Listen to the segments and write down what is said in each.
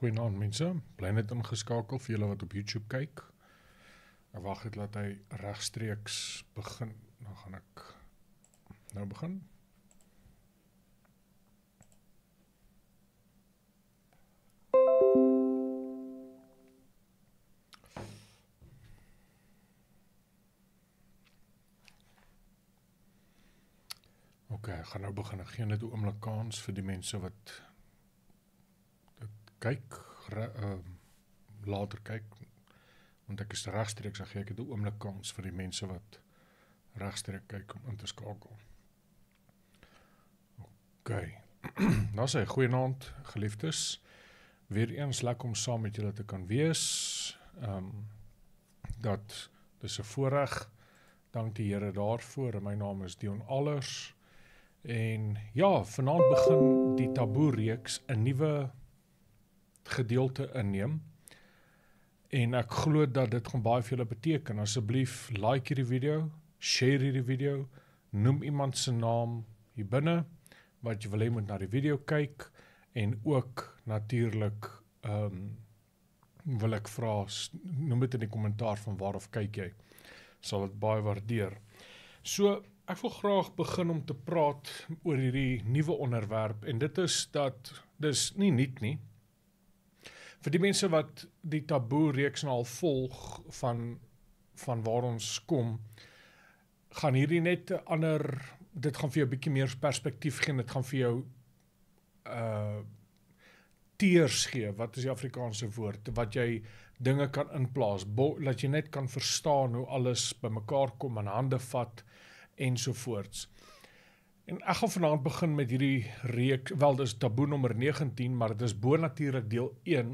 Goeienaand mense. Bly net ingeskakel vir julle wat op YouTube kyk. Ek wag net dat hy regstreeks begin. Dan nou gaan ek nou begin. OK, ek gaan nou begin. Ek gee net 'n oomblik kans vir die mense wat kyk ehm uh, later kyk want ek is regstreeks so gee ek 'n oomblik kans vir die mense wat regstreeks kyk om in te skakel. OK. nou sê goeienaand geliefdes. Weereens lekker om saam met julle te kan wees. Ehm um, dat dis 'n voorreg. Dank die Here daarvoor. My naam is Dion Allers. En ja, vanaand begin die taboe reeks 'n nuwe gedeelte inneem. En ek glo dat dit gaan baie vir julle beteken. Asseblief like hierdie video, share hierdie video, noem iemand se naam hier binne wat jy wil hê moet na die video kyk en ook natuurlik ehm um, wil ek vra noem dit in die kommentaar van waar of kyk jy. Sal dit baie waardeer. So ek wil graag begin om te praat oor hierdie nuwe onderwerp en dit is dat dis nie nuut nie vir die mense wat die taboe reeks nou al volg van van waar ons kom gaan hierdie net 'n ander dit gaan vir jou 'n bietjie meer perspektief gee dit gaan vir jou uh teers gee wat is die Afrikaanse woord wat jy dinge kan inplaas dat jy net kan verstaan hoe alles bymekaar kom en hande vat ensovoorts En ek gaan vanaand begin met hierdie reek. Wel dis taboe nommer 19, maar dit is bonatuurlik deel 1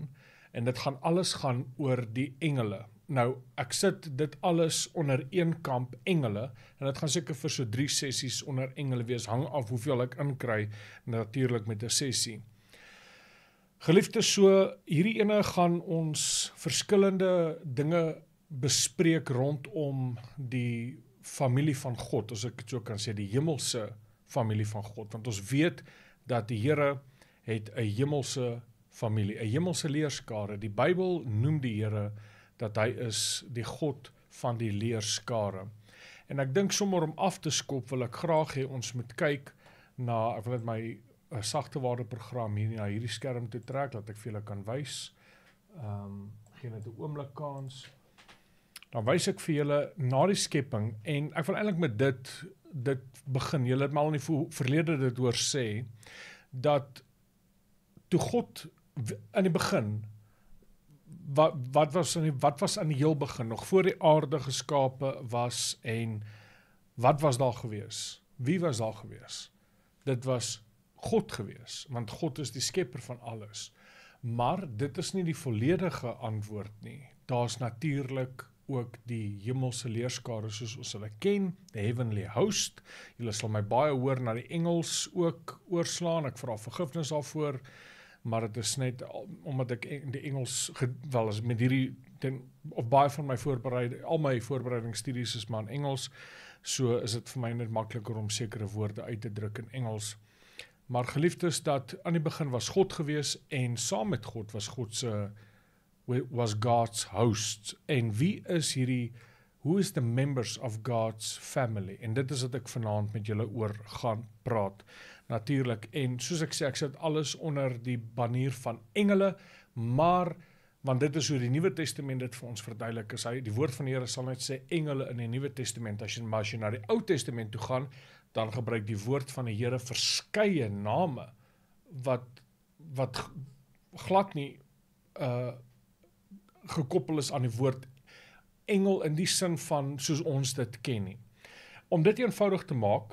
en dit gaan alles gaan oor die engele. Nou, ek sit dit alles onder een kamp engele en dit gaan seker vir so 3 sessies onder engele wees hang af hoeveel ek inkry natuurlik met 'n sessie. Geliefdes, so hierdie ene gaan ons verskillende dinge bespreek rondom die familie van God, as ek dit so kan sê, die hemelse familie van God want ons weet dat die Here het 'n hemelse familie, 'n hemelse leerskare. Die Bybel noem die Here dat hy is die God van die leerskare. En ek dink sommer om af te skop wil ek graag hê ons moet kyk na ek wil net my eh, sagte ware program hier na hierdie skerm toe trek dat ek vir julle kan wys. Ehm um, gee net 'n oomblik kans. Dan wys ek vir julle na die skepping en ek wil eintlik met dit dit begin. Julle het al in die verlede dit oor sê dat toe God aan die begin wat wat was aan die wat was aan die heel begin nog voor die aarde geskape was en wat was daar gewees? Wie was daar gewees? Dit was God gewees, want God is die skepper van alles. Maar dit is nie die volledige antwoord nie. Daar's natuurlik ook die hemelse leerskare soos ons hulle ken, the heavenly host. Julle sal my baie hoor na die Engels ook oorslaan. Ek vra vergifnis daarvoor, maar dit is net omdat ek die Engels wel as met hierdie ding of baie van my voorberei al my voorbereidingsstudies is maar in Engels. So is dit vir my net makliker om sekere woorde uit te druk in Engels. Maar geliefdes dat aan die begin was God gewees en saam met God was God se uh, was God's host en wie is hierdie who is the members of God's family en dit is wat ek vanaand met julle oor gaan praat natuurlik en soos ek sê ek sit alles onder die banner van engele maar want dit is hoe die Nuwe Testament dit vir ons verduidelik is hy die woord van die Here sal net sê engele in die Nuwe Testament as jy maar as jy na die Ou Testament toe gaan dan gebruik die woord van die Here verskeie name wat wat glad nie uh gekoppel is aan die woord engel in die sin van soos ons dit ken nie. Om dit eenvoudig te maak,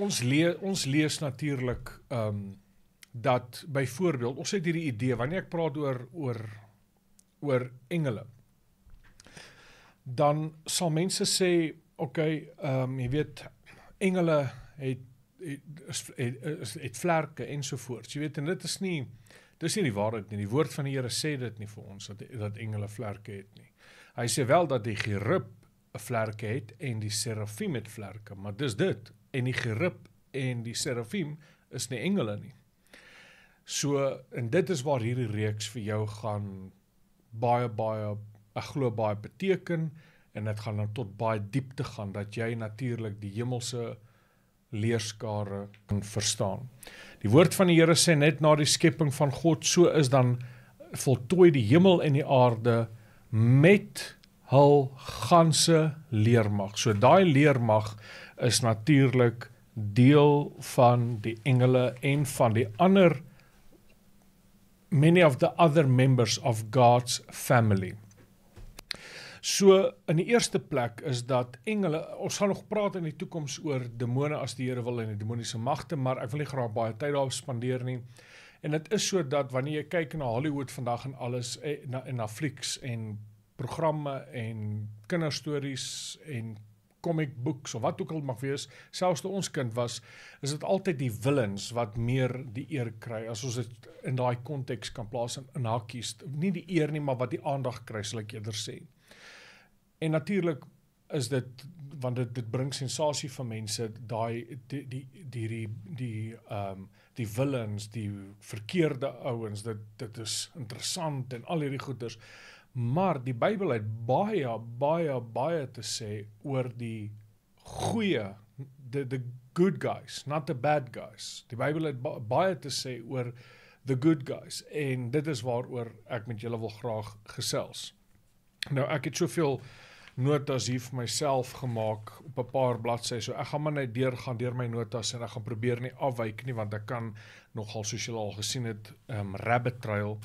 ons lees ons lees natuurlik ehm um, dat byvoorbeeld ons het hierdie idee wanneer ek praat oor oor oor engele dan sal mense sê okay ehm um, jy weet engele het het is het, het, het vlerke ensovoorts jy weet en dit is nie Dis nie die waarheid nie. Die woord van die Here sê dit nie vir ons dat dat engele vlerke het nie. Hy sê wel dat die gerub 'n vlerke het en die serafiem het vlerke, maar dis dit en die gerub en die serafiem is nie engele nie. So en dit is waar hierdie reeks vir jou gaan baie baie ek glo baie beteken en dit gaan nou tot baie diepte gaan dat jy natuurlik die hemelse leerskare kan verstaan. Die woord van die Here sê net na die skepping van God, so is dan voltooi die hemel en die aarde met hul ganse leermag. So daai leermag is natuurlik deel van die engele en van die ander many of the other members of God's family. So in die eerste plek is dat engele ons sal nog praat in die toekoms oor demone as die Here wil en die demoniese magte, maar ek wil nie graag baie tyd daarop spandeer nie. En dit is sodat wanneer jy kyk na Hollywood vandag en alles en eh, na, en na flieks en programme en kinderstories en comic books of wat ook al mag wees, selfs toe ons kind was, is dit altyd die willens wat meer die eer kry as ons dit in daai konteks kan plaas in, in hakies. Nie die eer nie, maar wat die aandag kry, sal ek eerder sê. En natuurlik is dit want dit dit bring sensasie vir mense daai die die die die ehm die, die villains, die verkeerde ouens, dit dit is interessant en al hierdie goeters. Maar die Bybel het baie baie baie te sê oor die goeie the the good guys, not the bad guys. Die Bybel het baie te sê oor the good guys en dit is waaroor ek met julle wil graag gesels. Nou ek het soveel notas hier vir myself gemaak op 'n paar bladsye. So ek gaan maar net deur gaan deur my notas en ek gaan probeer nie afwyk nie want ek kan nogal soos julle al gesien het, um rabbit trail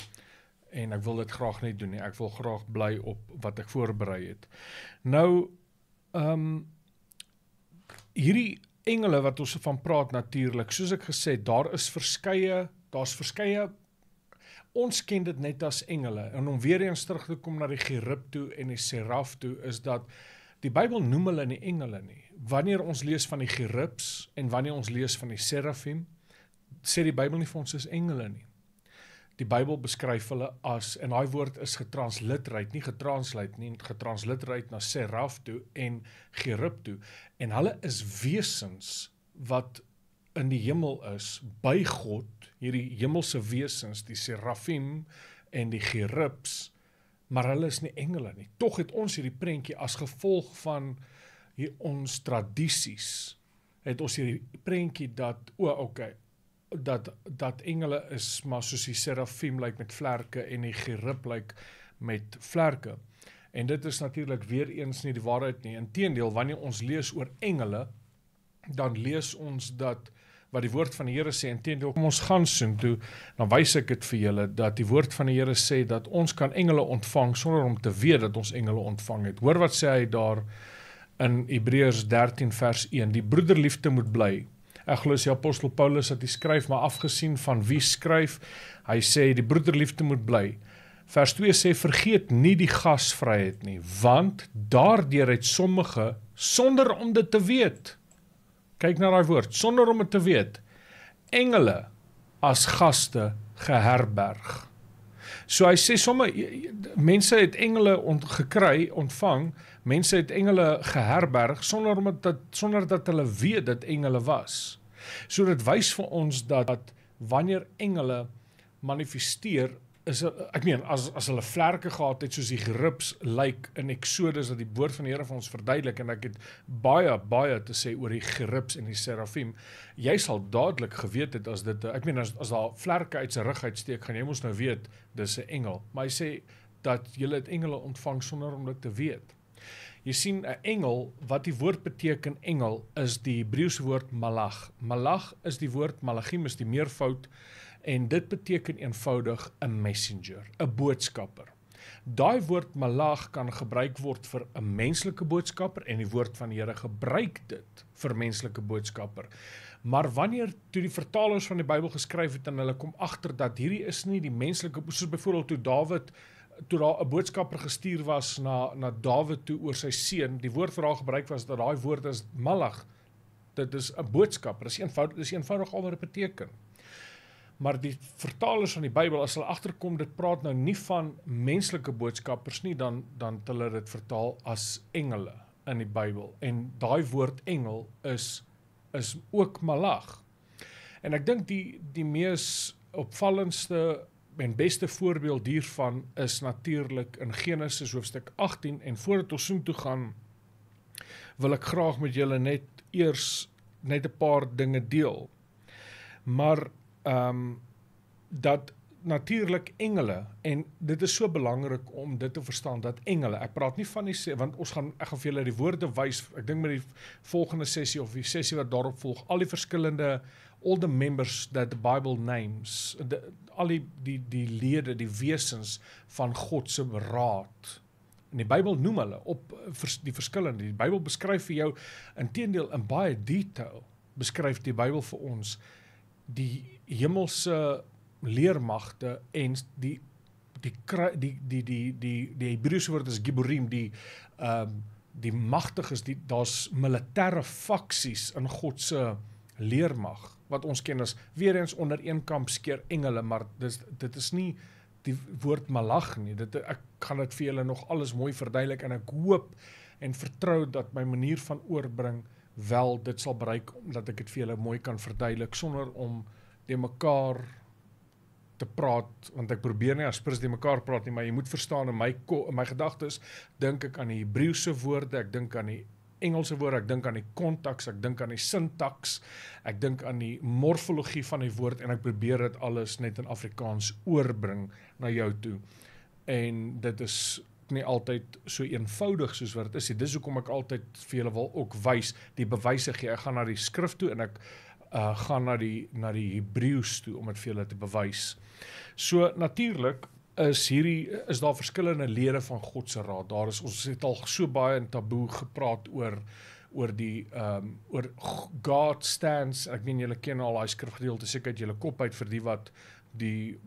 en ek wil dit graag net doen nie. Ek wil graag bly op wat ek voorberei het. Nou um hierdie engele wat ons van praat natuurlik, soos ek gesê, daar is verskeie daar's verskeie ons ken dit net as engele en om weer eens terug te kom na die gerub toe en die seraf toe is dat die Bybel noem hulle nie engele nie. Wanneer ons lees van die gerubs en wanneer ons lees van die serafim, sê die Bybel nie vir ons is engele nie. Die Bybel beskryf hulle as en daai woord is getransliterate, nie getranslate nie, getransliterate na seraf toe en gerub toe en hulle is wesens wat in die hemel is by God, hierdie hemelse wesens, die serafim en die gerubs, maar hulle is nie engele nie. Tog het ons hierdie prentjie as gevolg van hier ons tradisies het ons hierdie prentjie dat o, oh, okay, dat dat engele is maar soos die serafim lyk like, met vlerke en die gerub lyk like, met vlerke. En dit is natuurlik weer eens nie die waarheid nie. Inteendeel, wanneer ons lees oor engele, dan lees ons dat wat die woord van die Here sê intendeel kom ons gaan soen toe dan wys ek dit vir julle dat die woord van die Here sê dat ons kan engele ontvang sonder om te weet dat ons engele ontvang het. Hoor wat sê hy daar in Hebreërs 13 vers 1. Die broederliefde moet bly. Ek glo sy apostel Paulus het dit skryf maar afgesien van wie skryf, hy sê die broederliefde moet bly. Vers 2 sê vergeet nie die gasvryheid nie want daardeur het sommige sonder om dit te weet kyk na daai woord sonder om dit te weet engele as gaste geherberg so hy sê sommer mense het engele ontgekry ontvang mense het engele geherberg sonder om dit sonder dat hulle weet dat engele was so dit wys vir ons dat, dat wanneer engele manifesteer is ek meen as as hulle vlerke gehad het soos die grips lyk like in Eksodus dat die woord van die Here vir ons verduidelik en ek het baie baie te sê oor die grips en die serafiem. Jy sal dadelik geweet het as dit ek meen as as daar vlerke uit sy rug uitsteek, gaan jy mos nou weet dis 'n engel. Maar hy sê dat jy dit engele ontvang sonder om dit te weet. Jy sien 'n engel wat die woord beteken engel is die Hebreëse woord malach. Malach is die woord malachim is die meervoud en dit beteken eenvoudig 'n messenger, 'n boodskapper. Daai woord malag kan gebruik word vir 'n menslike boodskapper en die woord van die Here gebruik dit vir menslike boodskapper. Maar wanneer toe die vertalers van die Bybel geskryf het en hulle kom agter dat hierdie is nie die menslike soos byvoorbeeld toe Dawid toe daar 'n boodskapper gestuur was na na Dawid toe oor sy seun, die woord wat daar gebruik was dat daai woord is malag. Dit is 'n boodskapper. Dit is eenvoudig, dit is eenvoudig al wat dit beteken maar die vertalers van die Bybel as hulle agterkom dit praat nou nie van menslike boodskappers nie dan dan het hulle dit vertaal as engele in die Bybel en daai woord engel is is ook malag. En ek dink die die mees opvallendste en beste voorbeeld hiervan is natuurlik in Genesis hoofstuk 18 en voordat ons soheen toe gaan wil ek graag met julle net eers net 'n paar dinge deel. Maar ehm um, dat natuurlik engele en dit is so belangrik om dit te verstaan dat engele ek praat nie van die want ons gaan ek gaan vir julle die woorde wys ek dink met die volgende sessie of die sessie wat daarop volg al die verskillende all the members that the bible names the, al die die die lede die wesens van God se raad in die bybel noem hulle op vers, die verskillende die bybel beskryf vir jou inteendeel in baie detail beskryf die bybel vir ons die hemelse leermagte en die die die die die die die Hebreëse woord is giborim die ehm um, die magtiges die daar's militêre faksies in God se leermag wat ons ken as weer eens onder een kamp skeer engele maar dis dit is nie die woord malag nie dit ek gaan dit vir julle nog alles mooi verduidelik en ek hoop en vertrou dat my manier van oorbring wel dit sal bereik omdat ek dit vir julle mooi kan verduidelik sonder om die mekaar te praat want ek probeer nie aspres die mekaar praat nie maar jy moet verstaan in my in my gedagtes dink ek aan die Hebreëse woorde ek dink aan die Engelse woorde ek dink aan die konteks ek dink aan die sintaks ek dink aan die morfologie van die woord en ek probeer dit alles net in Afrikaans oorbring na jou toe en dit is nie altyd so eenvoudig soos wat dit is dis hoekom ek altyd vir julle wil ook wys die bewyse gee ek gaan na die skrif toe en ek uh gaan na die na die Hebreëus toe om dit vir hulle te bewys. So natuurlik is hierdie is daar verskillende lede van God se raad. Daar is ons het al so baie in taboe gepraat oor oor die ehm um, oor God stands. Ek meen julle ken al daai skrifgedeelte seker uit julle kop uit vir die wat die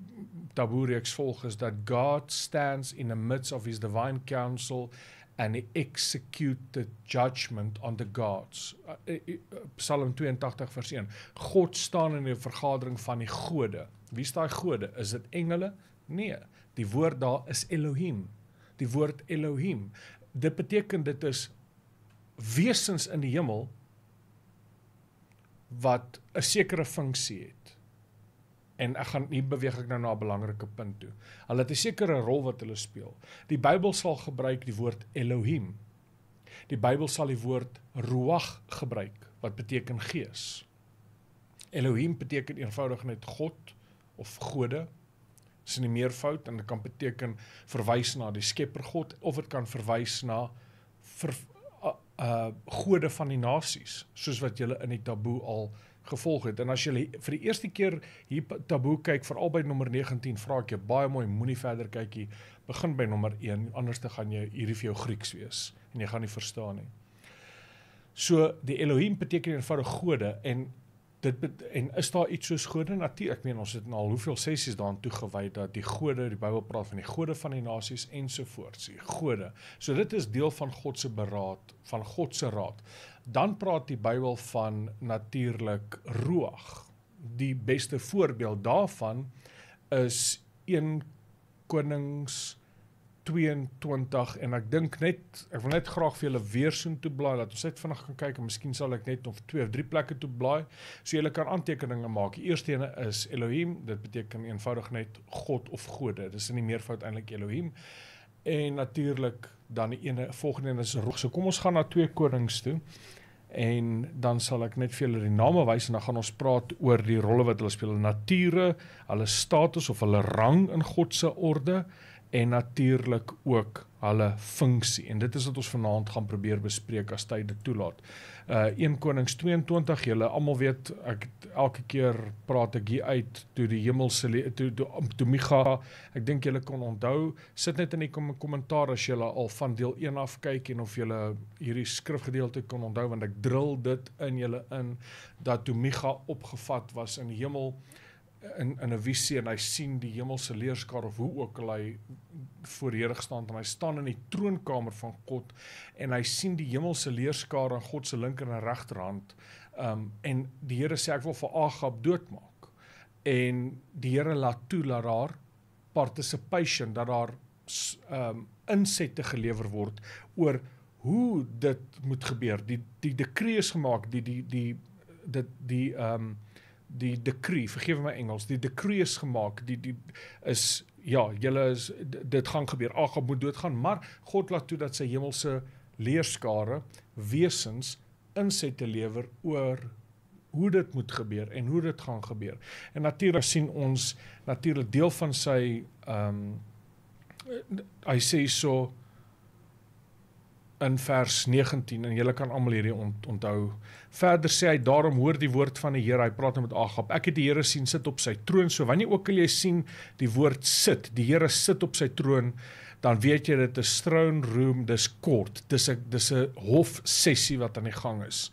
taboe reeks volg is dat God stands in the midst of his divine counsel and he executed judgment on the gods. Uh, eh, eh, Psalm 82 vers 1. God staan in 'n vergadering van die gode. Wie is daai gode? Is dit engele? Nee. Die woord daar is Elohim. Die woord Elohim. Dit beteken dit is wesens in die hemel wat 'n sekere funksie het en ek gaan nie beweeg ek nou na 'n belangrike punt toe. Hulle het 'n sekere rol wat hulle speel. Die Bybel sal gebruik die woord Elohim. Die Bybel sal die woord Ruach gebruik wat beteken gees. Elohim beteken eenvoudig net God of gode. Dit is 'n meervoud en dit kan beteken verwys na die Skepper God of dit kan verwys na ver, uh, uh gode van die nasies soos wat jy in die taboe al gevolg het. En as jy vir die eerste keer hier taboe kyk, veral by nommer 19, vra ek jou baie mooi moenie verder kyk nie. Begin by nommer 1, anders te gaan jy hierdie vir jou Grieks wees en jy gaan nie verstaan nie. So die Elohim beteken eenvoudig gode en dit en is daar iets soos gode natuurlik meen ons het in al hoeveel sessies daaraan toegewy dat die gode die Bybel praat van die gode van die nasies ensovoorts die gode so dit is deel van God se beraad van God se raad dan praat die Bybel van natuurlik roog. Die beste voorbeeld daarvan is 1 Konings 22 en ek dink net ek wil net graag vir julle weer so toe blaai dat ons net vinnig kan kyk en miskien sal ek net of twee of drie plekke toe blaai so julle kan aantekeninge maak. Die eerste een is Elohim, dit beteken eenvoudig net God of gode. Dis in die meervoud eintlik Elohim. En natuurlik dan die ene volgende een is Rog. So kom ons gaan na 2 Konings toe en dan sal ek net vir julle die name wys en dan gaan ons praat oor die rolle wat hulle speel in nature, hulle status of hulle rang in God se orde en natuurlik ook hulle funksie en dit is wat ons vanaand gaan probeer bespreek as tyd dit toelaat. Uh 1 Konings 22, julle almal weet ek elke keer praat ek hier uit toe die hemelse toe toe um, to Miga, ek dink julle kon onthou, sit net in die kommentaar as julle al van deel 1 af kyk en of julle hierdie skrifgedeelte kon onthou want ek drill dit in julle in dat toe Miga opgevat was in die hemel in in 'n visie en hy sien die hemelse leerskar of hoe ook al hy voor Here gestaan en hy staan in die troonkamer van God en hy sien die hemelse leerskar aan God se linker en regterhand. Um en die Here sê ek wil vir Agab doodmaak. En die Here laat toe dat haar participation dat haar um insette gelewer word oor hoe dit moet gebeur. Die die dekree is gemaak, die die die dit die, die um die decree, vergewe my Engels, die decree is gemaak, die die is ja, julle is dit gaan gebeur. Agab moet doodgaan, maar God laat toe dat sy hemelse leerskare wesens inset te lewer oor hoe dit moet gebeur en hoe dit gaan gebeur. En natuurlik sien ons natuurlik deel van sy ehm um, hy sê so in vers 19 en julle kan almal hierdie on, onthou. Verder sê hy daarom hoor die woord van die Here. Hy praat nou met Agab. Ek het die Here sien sit op sy troon. So wanneer ook al jy sien die woord sit, die Here sit op sy troon, dan weet jy dit is throne room, dis kort. Dis 'n dis 'n hof sessie wat aan die gang is.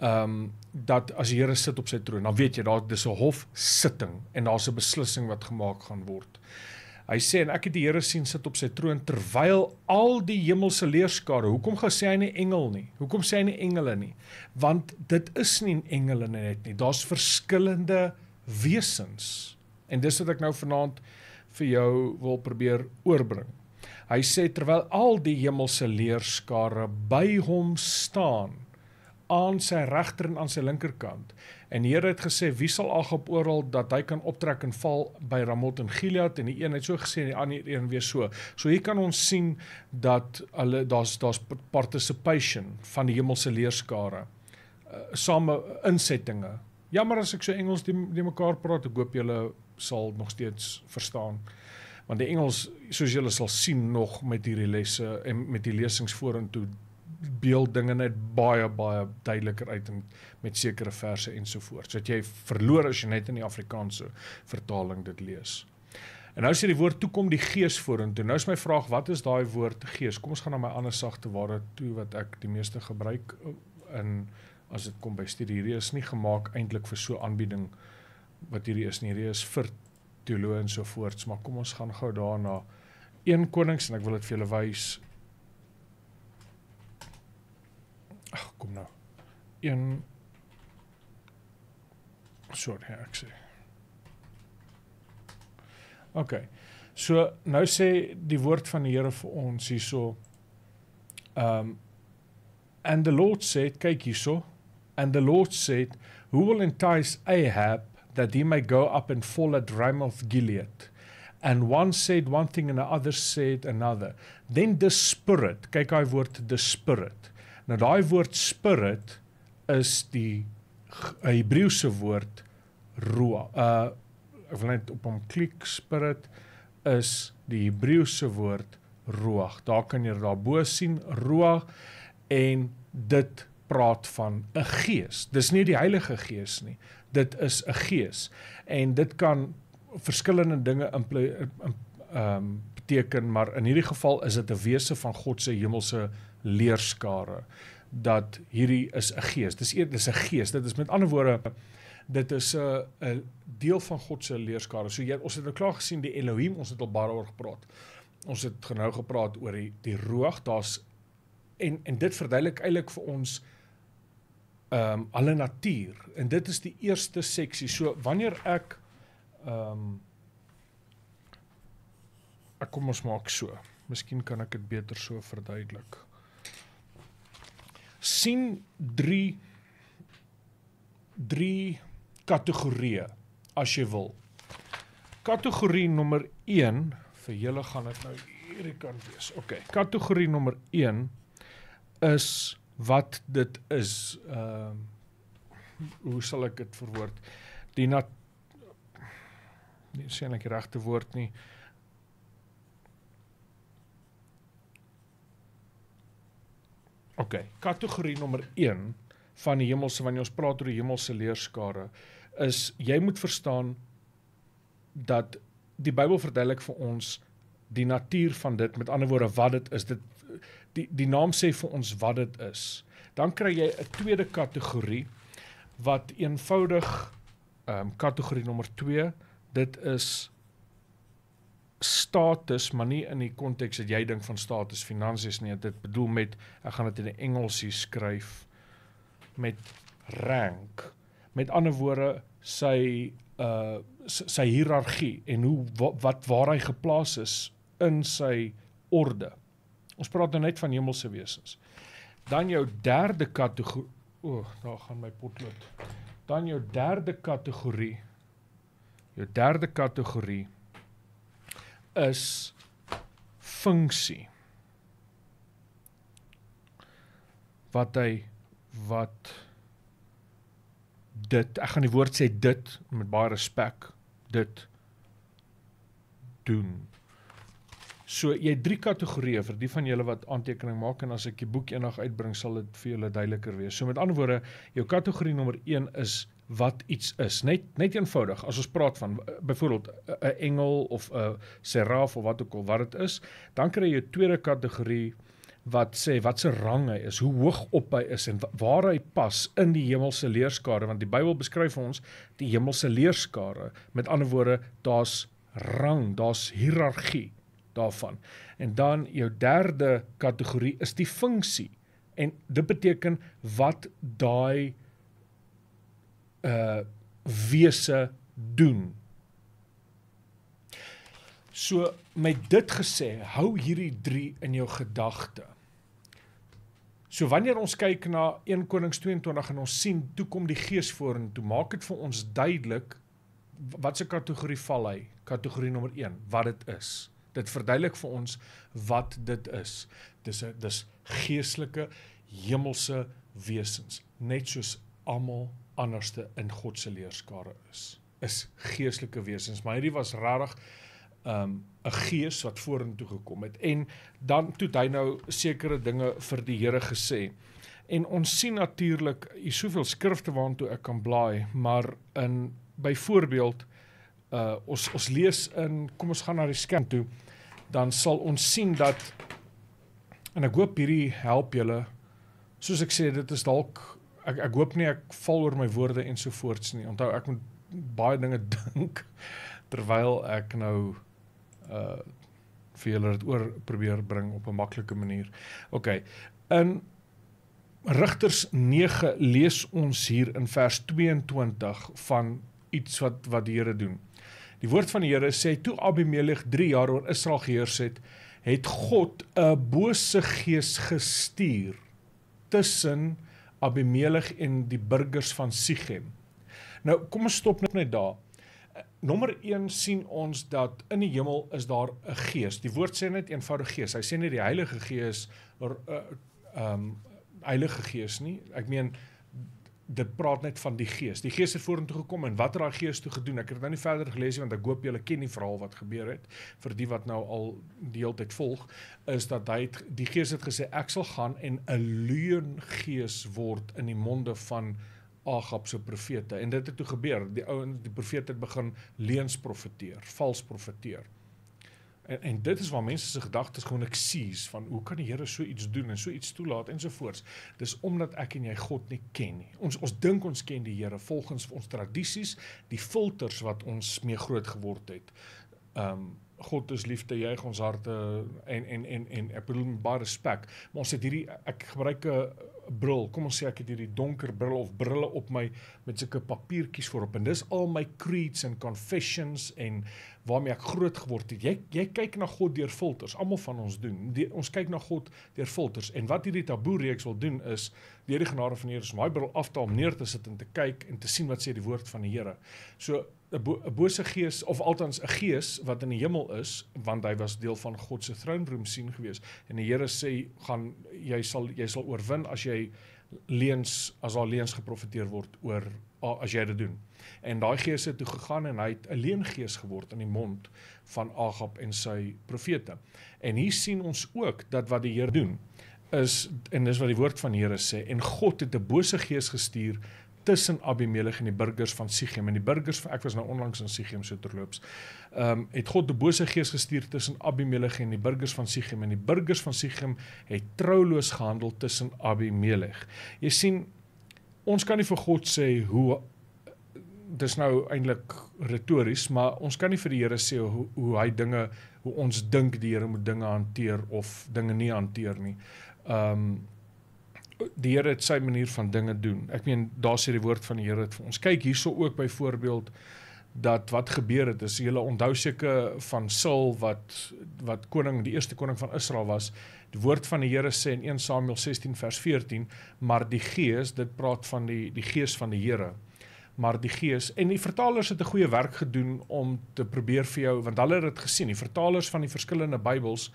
Ehm um, dat as die Here sit op sy troon, dan weet jy daar dis 'n hof sitting en daar's 'n beslissing wat gemaak gaan word. Hy sê en ek het die Here sien sit op sy troon terwyl al die hemelse leerskare. Hoekom gesê hy nie engel nie? Hoekom sê hy nie engele nie? Want dit is nie engele net nie. Daar's verskillende wesens. En dis wat ek nou vanaand vir jou wil probeer oorbring. Hy sê terwyl al die hemelse leerskare by hom staan, aan sy regter en aan sy linkerkant. En die Here het gesê wie sal ag op oral dat hy kan optrek en val by Ramot en Gilead en die een het so gesê en die ander een weer so. So hier kan ons sien dat hulle daar's daar's participation van die hemelse leerskare. Uh, same insettinge. Jammer as ek so Engels die, die mekaar praat, ek hoop julle sal nog steeds verstaan want die Engels soos julle sal sien nog met hierdie lesse en met die lesings vorentoe beeld dinge net baie baie duideliker uit met, met sekere verse en so voort. Sodat jy verloor as jy net in die Afrikaanse vertaling dit lees. En nou sê die woord toe kom die gees vorentoe. Nou is my vraag, wat is daai woord gees? Kom ons gaan na nou my ander sagte woorde toe wat ek die meeste gebruik eh, in as dit kom by studie. Hierdie is nie gemaak eintlik vir so aanbieding wat hierdie is nie. Hierdie is vir teoloë en so voorts, maar kom ons gaan gou daarna 1 Konings en ek wil dit vir julle wys Ag, kom nou. 1 soort reaksie. OK. So nou sê die woord van die Here vir ons hierso. Um and the Lord said, kyk hierso. And the Lord said, who will entice Ahab that he may go up and fall at Ramoth Gilead? And one said one thing and another said another. Then the spirit, kyk hy woord the spirit. Nou daai woord spirit is die eh, Hebreëse woord roa. Uh ek wil net op hom klik spirit is die Hebreëse woord roag. Daar kan jy daarbo sien roag en dit praat van 'n gees. Dis nie die Heilige Gees nie. Dit is 'n gees en dit kan verskillende dinge in ehm um, beteken, maar in hierdie geval is dit 'n wese van God se hemelse leerskare dat hierdie is 'n gees. Dis dis 'n gees. Dit is met ander woorde dit is 'n 'n deel van God se leerskare. So jy ons het nou klaar gesien die Elohim, ons het al baie oor gepraat. Ons het genoeg gepraat oor die die roog. Daar's en en dit verduidelik eintlik vir ons ehm um, alle natuur en dit is die eerste seksie. So wanneer ek ehm um, ek kom ons maak so. Miskien kan ek dit beter so verduidelik sien drie drie kategorieë as jy wil. Kategorie nommer 1 vir julle gaan dit nou hierdie kant wees. OK. Kategorie nommer 1 is wat dit is. Ehm uh, hoe sal ek dit verwoord? Die nat nie seker die regte woord nie. Ehm Ok, kategorie nommer 1 van die hemelse wanneer ons praat oor die hemelse leerskare is jy moet verstaan dat die Bybel verduidelik vir ons die natuur van dit met ander woorde wat dit is dit die die naam sê vir ons wat dit is dan kry jy 'n tweede kategorie wat eenvoudig ehm um, kategorie nommer 2 dit is status, maar nie in die konteks dat jy dink van status finansies nie. Dit bedoel met ek gaan dit in Engelsie skryf met rank. Met ander woorde sy uh sy hiërargie en hoe wat, wat waar hy geplaas is in sy orde. Ons praat nou net van hemelse wesens. Dan jou derde kategorie. O, oh, daar gaan my potlood. Dan jou derde kategorie. Jou derde kategorie is funksie wat hy wat dit ek gaan die woord sê dit met baie respek dit doen so jy het drie kategorieë vir die van julle wat aantekening maak en as ek die boek eendag uitbring sal dit vir julle duideliker wees so met ander woorde jou kategorie nommer 1 is wat iets is. Net net eenvoudig as ons praat van eh, byvoorbeeld eh, 'n engel of 'n seraf of wat ook al wat dit is, dan kry jy 'n tweede kategorie wat sê wat se rang hy is, hoe hoog op hy is en waar hy pas in die hemelse leerskare want die Bybel beskryf ons die hemelse leerskare. Met ander woorde, daar's rang, daar's hiërargie daarvan. En dan jou derde kategorie is die funksie. En dit beteken wat daai uh wese doen. So met dit gesê, hou hierdie 3 in jou gedagte. So wanneer ons kyk na 1 Konings 22 en ons sien toe kom die Gees vorentoe, maak dit vir ons duidelik watse kategorie val hy? Kategorie nommer 1, wat dit is. Dit verduidelik vir ons wat dit is. Dis 'n dis geestelike hemelse wesens, net soos almal anderste in God se leerskare is. Is geestelike wesens, maar hierdie was regtig 'n um, gees wat vorentoe gekom het en dan toe hy nou sekere dinge vir die Here gesê. En ons sien natuurlik hier soveel skrifte waartoe ek kan blaai, maar in byvoorbeeld uh ons ons lees in kom ons gaan na die skrif toe, dan sal ons sien dat en ek hoop hierdie help julle soos ek sê dit is dalk ek ek hoop nie ek val oor my woorde ensovoorts nie. Onthou ek moet baie dinge dink terwyl ek nou uh vir julle dit oor probeer bring op 'n maklike manier. OK. In Rigters 9 lees ons hier in vers 22 van iets wat wat die Here doen. Die woord van die Here sê toe Abimelekh 3 jaar oor Israel geheers het, het God 'n bose gees gestuur tussen in Abimelig en die burgers van Sichem. Nou kom ons stop net daar. Eh, nommer 1 sien ons dat in die hemel is daar 'n gees. Die woord sê net eenvoudige gees. Hy sê nie die Heilige Gees of eh, ehm um, Heilige Gees nie. Ek meen dit praat net van die gees. Die gees het vorentoe gekom en wat het daai gees toe gedoen? Ek het nou nie verder gelees nie want ek hoop julle ken die verhaal wat gebeur het vir die wat nou al die hele tyd volg is dat hy het, die gees het gesê ek sal gaan en 'n leuen gees word in die monde van Agab se profete en dit het toe gebeur. Die ouens, die profete het begin leuns profeteer, vals profeteer. En en dit is waar mense se gedagtes gewoon ek sies van hoe kan die Here so iets doen en so iets toelaat ensovoorts. Dis omdat ek en jy God nie ken nie. Ons ons dink ons ken die Here volgens ons tradisies, die filters wat ons mee groot geword het. Um God is liefde, juig ons harte en en en en ek bedoel baie respek, maar ons het hierdie ek gebruik 'n bril. Kom ons sê ek het hierdie donker bril of brille op my met sulke papiertjies voorop en dis al my creeds en confessions en waarmee ek groot geword het. Jy jy kyk na God deur filters. Almal van ons doen. Die, ons kyk na God deur filters. En wat hierdie taboe reeks wil doen is deur die genade van die Here is my bril af te haal, neer te sit en te kyk en te sien wat sê die woord van die Here. So 'n bo, bose gees of althans 'n gees wat in die hemel is, want hy was deel van God se troonroom sien gewees. En die Here sê gaan jy sal jy sal oorwin as jy leens as al leens geprofeteer word oor as jy dit doen. En daai gees het toe gegaan en hy het 'n leengees geword in die mond van Agab en sy profete. En hier sien ons ook dat wat die Here doen is en dis wat die woord van die Here sê en God het 'n bose gees gestuur tussen Abimelig en die burgers van Sichem en die burgers van ek was nou onlangs in Sichem so terloops. Ehm um, het God 'n bose gees gestuur tussen Abimelig en die burgers van Sichem en die burgers van Sichem het trouloos gehandel tussen Abimelig. Jy sien ons kan nie vir God sê hoe dis nou eintlik retories, maar ons kan nie vir die Here sê hoe hoe hy dinge hoe ons dink die Here moet dinge hanteer of dinge nie hanteer nie. Ehm um, die Here het sy manier van dinge doen. Ek meen daar sê die woord van die Here dit vir ons. Kyk hierso ook byvoorbeeld dat wat gebeur het is jy onthou seker van Saul wat wat koning die eerste koning van Israel was Die woord van die Here sê in 1 Samuel 16 vers 14, maar die Gees, dit praat van die die Gees van die Here. Maar die Gees en die vertalers het 'n goeie werk gedoen om te probeer vir jou want hulle het dit gesien. Die vertalers van die verskillende Bybels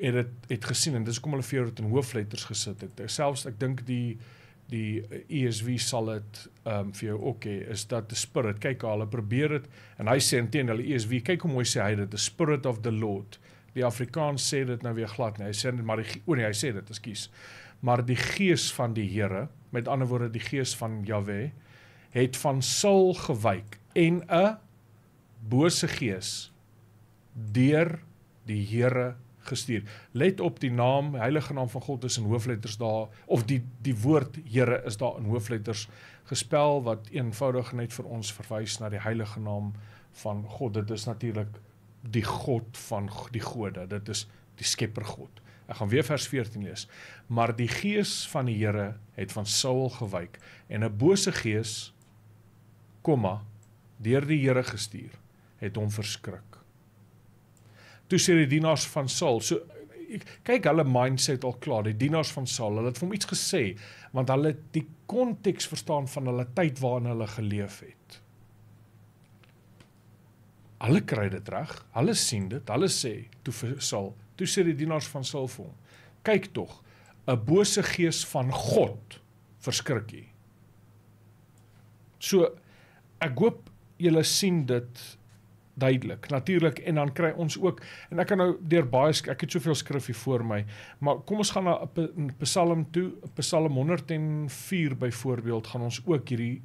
het dit het gesien en dis hoekom hulle vir jou dit in hoofletters gesit het. Selfs ek dink die die ESV sal dit ehm um, vir jou ook hê is dat the spirit kyk hulle probeer dit en hy sê intendeel ESV e kyk hoe mooi sê hy dit the spirit of the lord Die Afrikaans sê dit nou weer glad nie. Hy sê net maar die o oh nee, hy sê dit, ekskuus. Maar die gees van die Here, met ander woorde die gees van Jahwe, het van Saul gewyk en 'n bose gees deur die Here gestuur. Let op die naam, heilige naam van God is in hoofletters daar of die die woord Here is daar in hoofletters gespel wat eenvoudig net vir ons verwys na die heilige naam van God. Dit is natuurlik die God van die gode. Dit is die skepper God. Ek gaan weer vers 14 lees. Maar die gees van die Here het van Saul gewyk en 'n bose gees komma deur die Here gestuur het hom verskrik. Toe sê die dienaars van Saul, so kyk hulle mindset al klaar, die dienaars van Saul, hulle het vir hom iets gesê want hulle die konteks verstaan van hulle tyd waarin hulle geleef het. Hulle kry dit reg. Hulle sien dit. Hulle sê toe sal toe sê die dienaars van Saul vir hom: "Kyk tog, 'n bose gees van God verskrik u." So ek hoop julle sien dit duidelik. Natuurlik en dan kry ons ook en ek kan nou deur baie ek het soveel skriffie voor my, maar kom ons gaan na Psalm toe, Psalm 104 byvoorbeeld gaan ons ook hierdie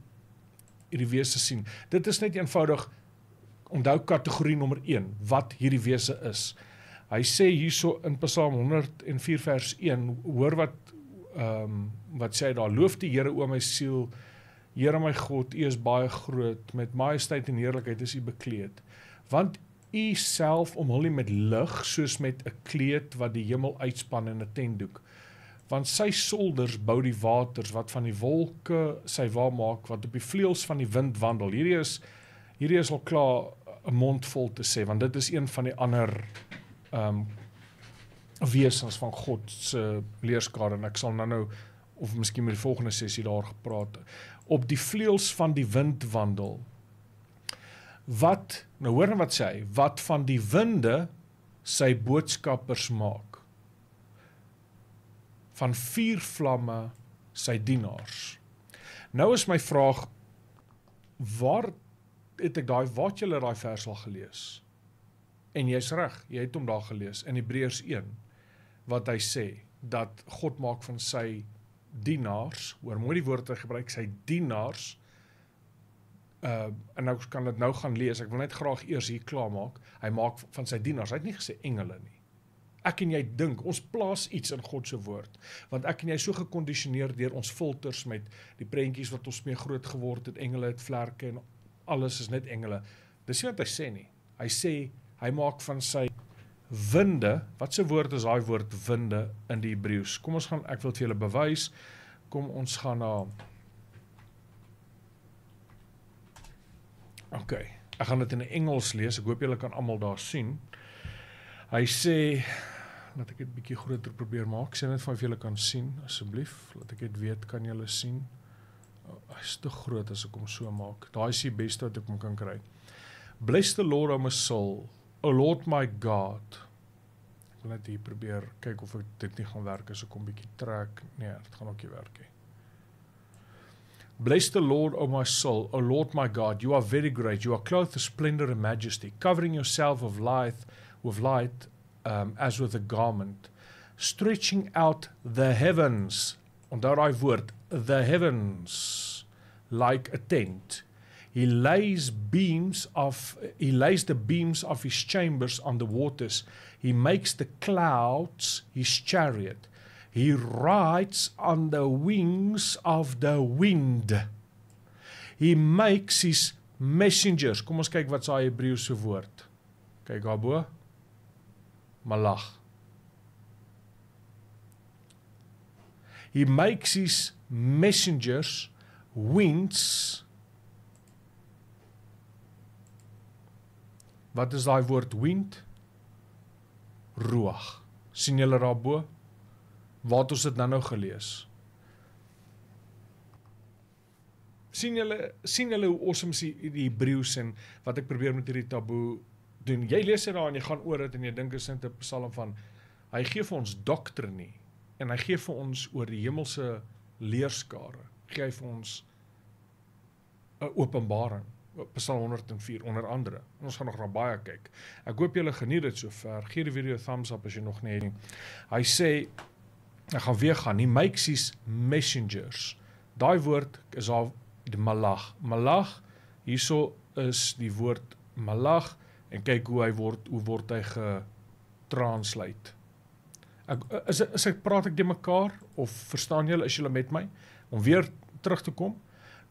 hierdie wese sien. Dit is net eenvoudig onthou kategorie nommer 1 wat hierdie wese is. Hy sê hierso in Psalm 104 vers 1, hoor wat ehm um, wat sê daar loof die Here o my siel. Here my God, U is baie groot met majesteit en heerlikheid is U bekleed. Want U self omhul U met lig soos met 'n kleed wat die hemel uitspan en 'n tentdoek want sy solders bou die waters wat van die wolke sy wa maak wat op die vleuels van die wind wandel hierdie is uh hierdie is al klaar 'n mond vol te sê want dit is een van die ander ehm um, wesens van God se leerskare en ek sal nou nou of miskien met die volgende sessie daar gepraat op die vleuels van die wind wandel. Wat nou hoor net nou wat sê hy, wat van die winde sy boodskappers maak. Van vuur vlamme sy dienaars. Nou is my vraag waar het ek daai wat jy daai vers al gelees. En jy's reg, jy het hom daar gelees in Hebreërs 1 wat hy sê dat God maak van sy dienaars, hoor mooi die woord wat hy gebruik, sy dienaars. Uh en nou kan dit nou gaan lees. Ek wil net graag eers hier klaarmaak. Hy maak van sy dienaars. Hy het nie gesê engele nie ek en jy dink ons plaas iets in God se woord want ek en jy is so gekondisioneer deur ons filters met die prentjies wat ons mee groot geword het engele het vlerke en alles is net engele. Dis nie wat hy sê nie. Hy sê hy maak van sy winde, wat se woord is daai woord winde in die Hebreëus? Kom ons gaan ek wil vir julle bewys. Kom ons gaan na OK. Ek gaan dit in Engels lees. Ek hoop julle kan almal daar sien. Hy sê laat ek dit bietjie groter probeer maak. Sien net of julle kan sien asseblief. Laat ek dit weet kan julle sien is te groot as ek hom so maak. Daai is die beste wat ek hom kan kry. Bless the Lord my soul. O Lord my God. Ek wil net hier probeer kyk of dit nie gaan werk as ek hom bietjie trek. Nee, dit gaan ook nie werk nie. Bless the Lord o my soul. O Lord my God, you are very great. You are clothed in splendor and majesty, covering yourself of light with light um as with a garment, stretching out the heavens. Onthou daai woord the heavens like a tent. He lays beams of he lays the beams of his chambers on the waters. He makes the clouds his chariot. He rides on the wings of the wind. He makes his messengers. Kom ons kyk wat sy Hebreëse woord. Kyk daarbo. Malach. He makes his messengers winds Wat is daai woord wind? Ruach. sien julle daarbo? Wat ons dit nou-nou gelees. sien julle sien julle hoe awesome is die Hebreëse en wat ek probeer met hierdie taboe doen. Jy lees dit daar en jy gaan oor dit en jy dink dit is 'n psalm van hy gee vir ons doktrine en hy gee vir ons oor die hemelse leerskare gee hy vir ons 'n openbaring Psalm 104 onder andere. Ons gaan nog na baie kyk. Ek hoop julle geniet dit sover. Gee die video 'n thumbs up as jy nog nie het nie. Hy sê ek gaan weer gaan, he makes his messengers. Daai woord is al die malach. Malach hierso is die woord malach en kyk hoe hy word hoe word hy getranslate. Ek is is ek praat ek de mekaar of verstaan julle is julle met my om weer terug te kom.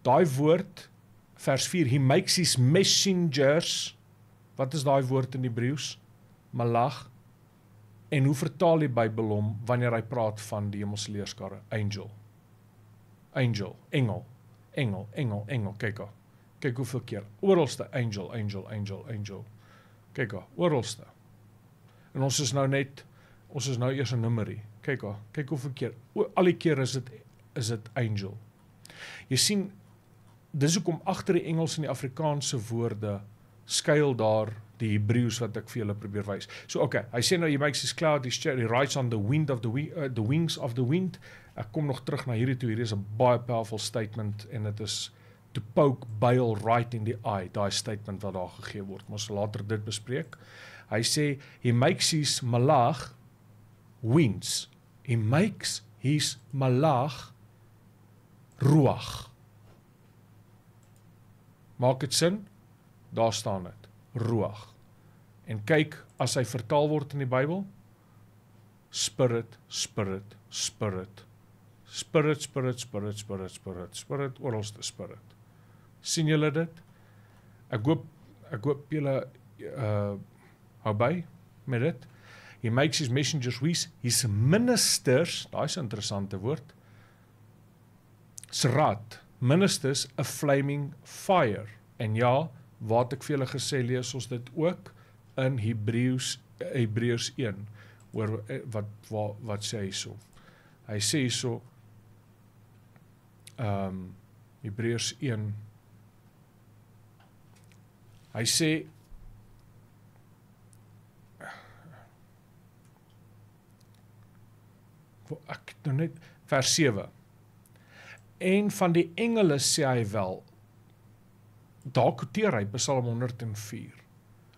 Daai woord vers 4 he makes his messengers wat is daai woord in Hebreëus? Malach. En hoe vertaal die Bybel hom wanneer hy praat van die hemelse leerskare? Angel. Angel, engel. Engel, engel, engel. Kyk gou. Kyk hoeveel keer. Oralste angel, angel, angel, angel. Kyk gou. Oralste. En ons is nou net ons is nou eers 'n nummerie. Kyk haar, kyk hoe verkeer. Al die keer is dit is dit angel. Jy sien dis hoekom agter die Engels en die Afrikaanse woorde skuil daar die Hebreëus wat ek vir julle probeer wys. So okay, hy sê nou he makes his cloud his chariot he rides on the wind of the we, uh, the wings of the wind. Ek kom nog terug na hierdie toe. Hierdie is 'n baie powerful statement en dit is to poke bile right in the eye. Daai statement wat daar gegee word. Ons sal later dit bespreek. Hy sê he makes his malach winds. He makes his malach ruach. Maak dit sin? Daar staan dit. Ruach. En kyk as hy vertaal word in die Bybel. Spirit, spirit, spirit. Spirit, spirit, spirit, spirit, spirit, spirit, oralste spirit. sien julle dit? Ek hoop ek hoop julle uh hou by met dit. He makes his messengers wees his ministers, daai is 'n interessante woord. Serat, ministers a flaming fire. En ja, wat ek vir julle gesê lees ons dit ook in Hebreëus Hebreërs 1 oor eh, wat wat wat sê hyso. Hy sê hyso ehm um, Hebreërs 1 Hy sê ek nou net vers 7. En van die engele sê hy wel daar quoteer hy Psalm 104.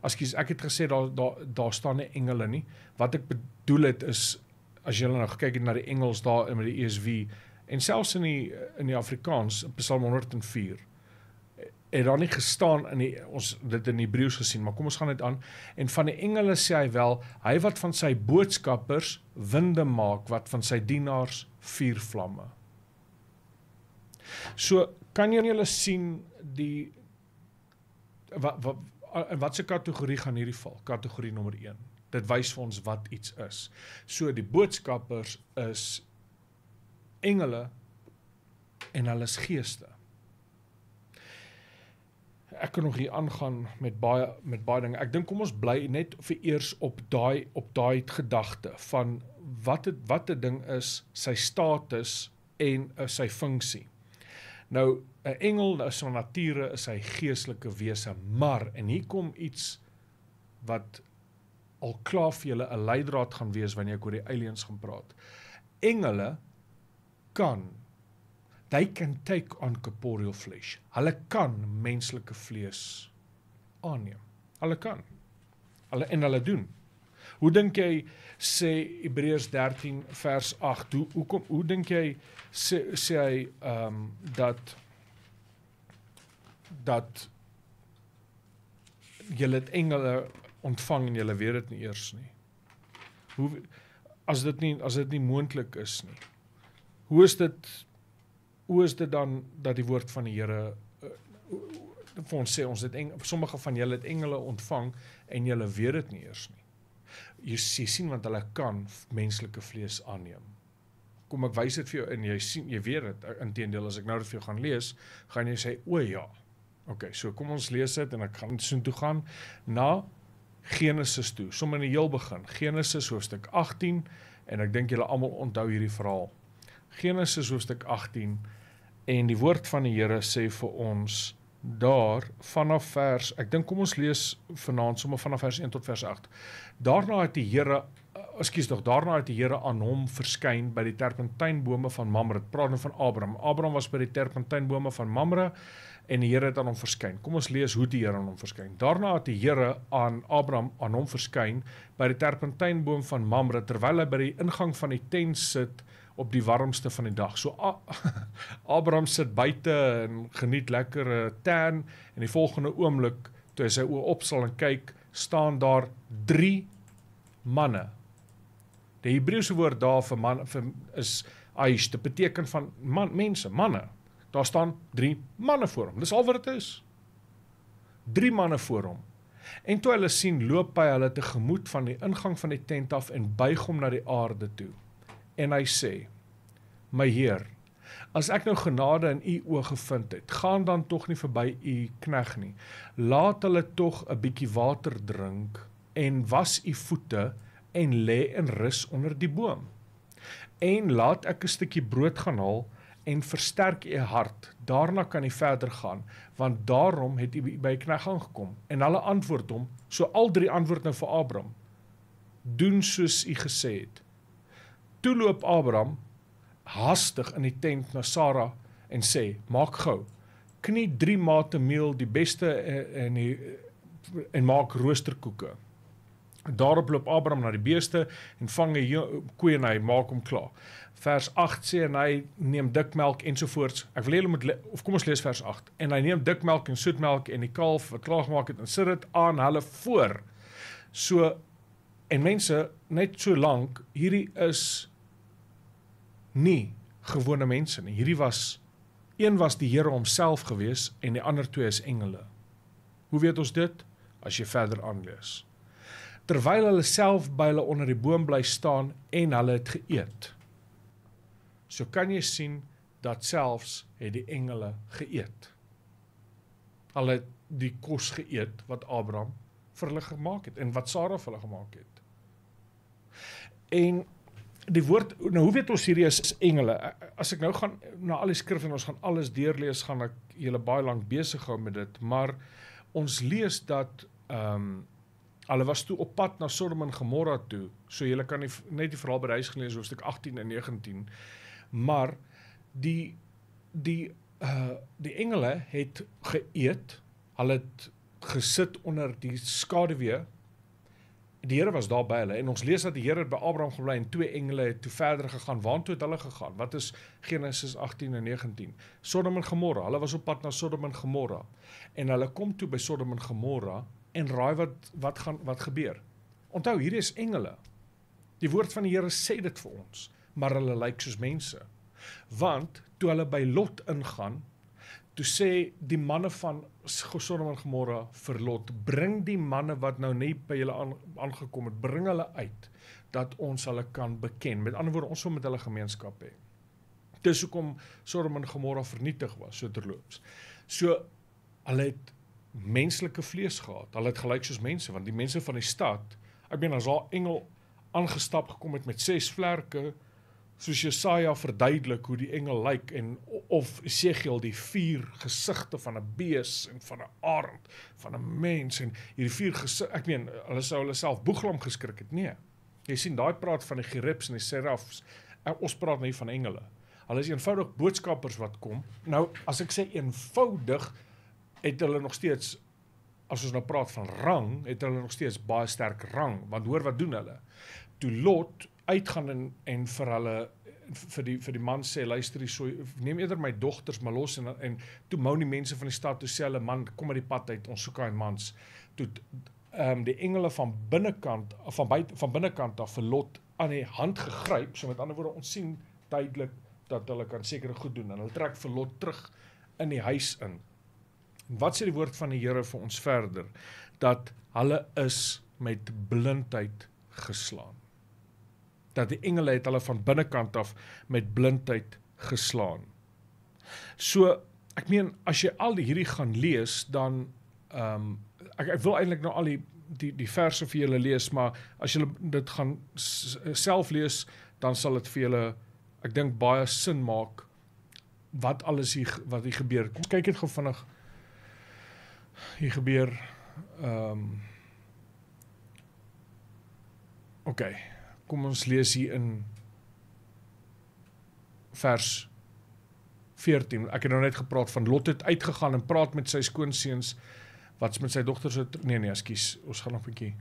Ekskuus, ek het gesê daar daar daar staan nie engele nie. Wat ek bedoel het is as jy nou kyk na die Engels daar in met die ESV en selfs in die in die Afrikaans Psalm 104 het daar nie gestaan in die ons dit in Hebreëus gesien, maar kom ons gaan dit aan en van die engele sê hy wel hy wat van sy boodskappers winde maak wat van sy dienaars vuur vlamme. So kan jy julle sien die wat wat en watse kategorie gaan hierdie val? Kategorie nommer 1. Dit wys vir ons wat iets is. So die boodskappers is engele en hulle is geeste ek kan nog hier aangaan met baie met baie dinge. Ek dink kom ons bly net vir eers op daai op daai gedagte van wat het, wat 'n ding is, sy status en uh, sy funksie. Nou 'n engel, nou so 'n nature is hy geestelike wese, maar en hier kom iets wat al klaar vir julle 'n leidraad gaan wees wanneer ek oor die aliens gaan praat. Engele kan they can take on corporeal flesh. Hulle kan menslike vlees aanneem. Hulle kan. Hulle en hulle doen. Hoe dink jy sê Hebreërs 13 vers 8? Hoe hoekom hoe dink jy sê sê hy ehm um, dat dat julle dit engele ontvang en julle weet dit nie eers nie. Hoe as dit nie as dit nie moontlik is nie. Hoe is dit hoe is dit dan dat die woord van die Here uh, vir ons sê ons het eng, sommige van julle het engele ontvang en julle weet dit nie eers nie. Jy sien want hulle kan menslike vlees aanneem. Kom ek wys dit vir jou en jy sien jy weet dit inteendeel as ek nou dit vir jou gaan lees, gaan jy sê o ja. OK, so kom ons lees dit en ek gaan soheen toe gaan na Genesis toe, sommer in die heel begin, Genesis hoofstuk 18 en ek dink julle almal onthou hierdie verhaal. Genesis hoofstuk En die woord van die Here sê vir ons daar vanaf vers ek dink kom ons lees vanaand sommer vanaf vers 1 tot vers 8. Daarna het die Here ekskuus eh, tog daarna het die Here aan hom verskyn by die terpentynbome van Mamre. Dit praat nou van Abraham. Abraham was by die terpentynbome van Mamre en die Here het aan hom verskyn. Kom ons lees hoe die Here aan hom verskyn. Daarna het die Here aan Abraham aan hom verskyn by die terpentynboom van Mamre terwyl hy by die ingang van die tent sit. Uh op die warmste van die dag. So A Abraham sit buite en geniet lekker 'n eh, tan en die volgende oomblik toe hy sy oë opsal en kyk, staan daar 3 manne. Die Hebreëse woord daar vir man vir is aish, dit beteken van man mense, manne. Daar staan 3 manne voor hom. Dis al wat dit is. 3 manne voor hom. En toe hulle sien loop hy hulle te gemoet van die ingang van die tent af en buig hom na die aarde toe en hy sê: "My Heer, as ek nou genade in u oë gevind het, gaan dan tog nie verby u knegg nie. Laat hulle tog 'n bietjie water drink en was u voete en lê in rus onder die boom. En laat ek 'n stukkie brood gaan haal." en versterk u hart daarna kan u verder gaan want daarom het u by knegg aangekom en hulle antwoord hom so al drie antwoord nou vir Abram doen soos u gesê het toeloop Abraham haastig in die tent na Sara en sê: "Maak gou. Knie 3 mate meel, die beste eh, in die eh, en maak roosterkoeke." Daarop loop Abraham na die beeste en vang 'n koe en hy maak hom klaar. Vers 8 sê en hy neem dik melk ensovoorts. Ek wil hê hulle moet of kom ons lees vers 8. En hy neem dik melk en soet melk en die kalf wat klaar gemaak het en sit dit aan hulle voor. So en mense net so lank hierdie is nie gewone mense nie. Hierdie was een was die Here homself gewees en die ander twee is engele. Hoe weet ons dit as jy verder aanlees? Terwyl hulle self by hulle onder die boom bly staan en hulle het geëet. So kan jy sien dat selfs het die engele geëet. Hulle het die kos geëet wat Abraham vir hulle gemaak het en wat Sara vir hulle gemaak het. En die woord nou hoe weet ons hierdie is engele? As ek nou gaan na al die skrif en ons gaan alles deurlees, gaan ek julle baie lank besig hou met dit, maar ons lees dat ehm um, hulle was toe op pad na Sodom en Gomorra toe. So julle kan die, net die verhaal by huis gelees hoofstuk 18 en 19. Maar die die uh die engele het geëet. Hulle het gesit onder die skaduwee die Here was daar by hulle en ons lees dat die Here by Abraham gebly en twee engele het toe verder gegaan. Waartoe het hulle gegaan? Wat is Genesis 18 en 19? Sodom en Gomorra. Hulle was op pad na Sodom en Gomorra. En hulle kom toe by Sodom en Gomorra en raai wat wat gaan wat gebeur? Onthou, hier is engele. Die woord van die Here sê dit vir ons, maar hulle lyk soos mense. Want toe hulle by Lot ingaan, toe sê die manne van Sodom en Gomorra verlot. Bring die manne wat nou net by julle aangekom het, bring hulle uit dat ons hulle kan beken. Met ander woorde, ons wil met hulle gemeenskap hê. Dis hoekom Sodom en Gomorra vernietig was soterloops. So hulle het menslike vlees gehad. Hulle het gelyk soos mense want die mense van die stad, ek meen as daai engel aangestap gekom het met ses vlerke soos Jesaja verduidelik hoe die engel lyk like, en of Esegiel die vier gesigte van 'n bees en van 'n arend van 'n mens en hierdie vier gesig ek meen hulle sou hulle self boeglam geskrik het nee jy sien daai praat van die gerips en die serafs eh, ons praat nie van engele hulle is eenvoudig boodskappers wat kom nou as ek sê eenvoudig het hulle nog steeds as ons nou praat van rang het hulle nog steeds baie sterk rang want hoor wat doen hulle toe lot uitgaan en en vir hulle vir die vir die man sê luister hier so neem eerder my dogters maar los en en toe mou die mense van die stad toe sê hulle man kom uit die pad uit ons soek daai mans toe ehm um, die engele van binnekant van buite van binnekant af vir Lot aan die hand gegryp so met ander woorde ons sien duidelik dat hulle kan seker goed doen en hulle trek vir Lot terug in die huis in en wat sê die woord van die Here vir ons verder dat hulle is met blindheid geslaan dat die engele het hulle van binnekant af met blindheid geslaan. So ek meen as jy al hierdie gaan lees dan ehm um, ek ek wil eintlik nou al die die die verse vir julle lees maar as julle dit gaan self lees dan sal dit vir julle ek dink baie sin maak wat alles hier wat hier gebeur. Kom kyk dit gou vinnig. Hier gebeur ehm um, Okay kom ons lees hier in vers 14. Ek het nou net gepraat van Lot het uitgegaan en praat met sy skoonseuns wat met sy dogters het. Nee nee, ekskuus. Ons gaan nog 'n bietjie.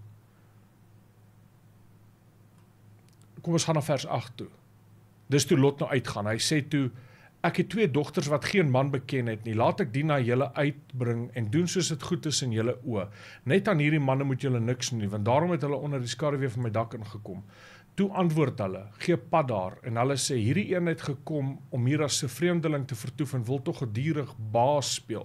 Kom ons gaan na vers 8 toe. Dis toe Lot nou uitgaan. Hy sê toe ek het twee dogters wat geen man beken het nie. Laat ek die na julle uitbring en doen soos dit goed is in julle oë. Net aan hierdie manne moet julle niks doen nie, want daarom het hulle onder die skaduwee van my dak ingekom. Toe antwoord hulle: "Gee pad daar." En hulle sê: "Hierdie een het gekom om hier as 'n vreemdeling te vertoef en wil tog gedurig baas speel.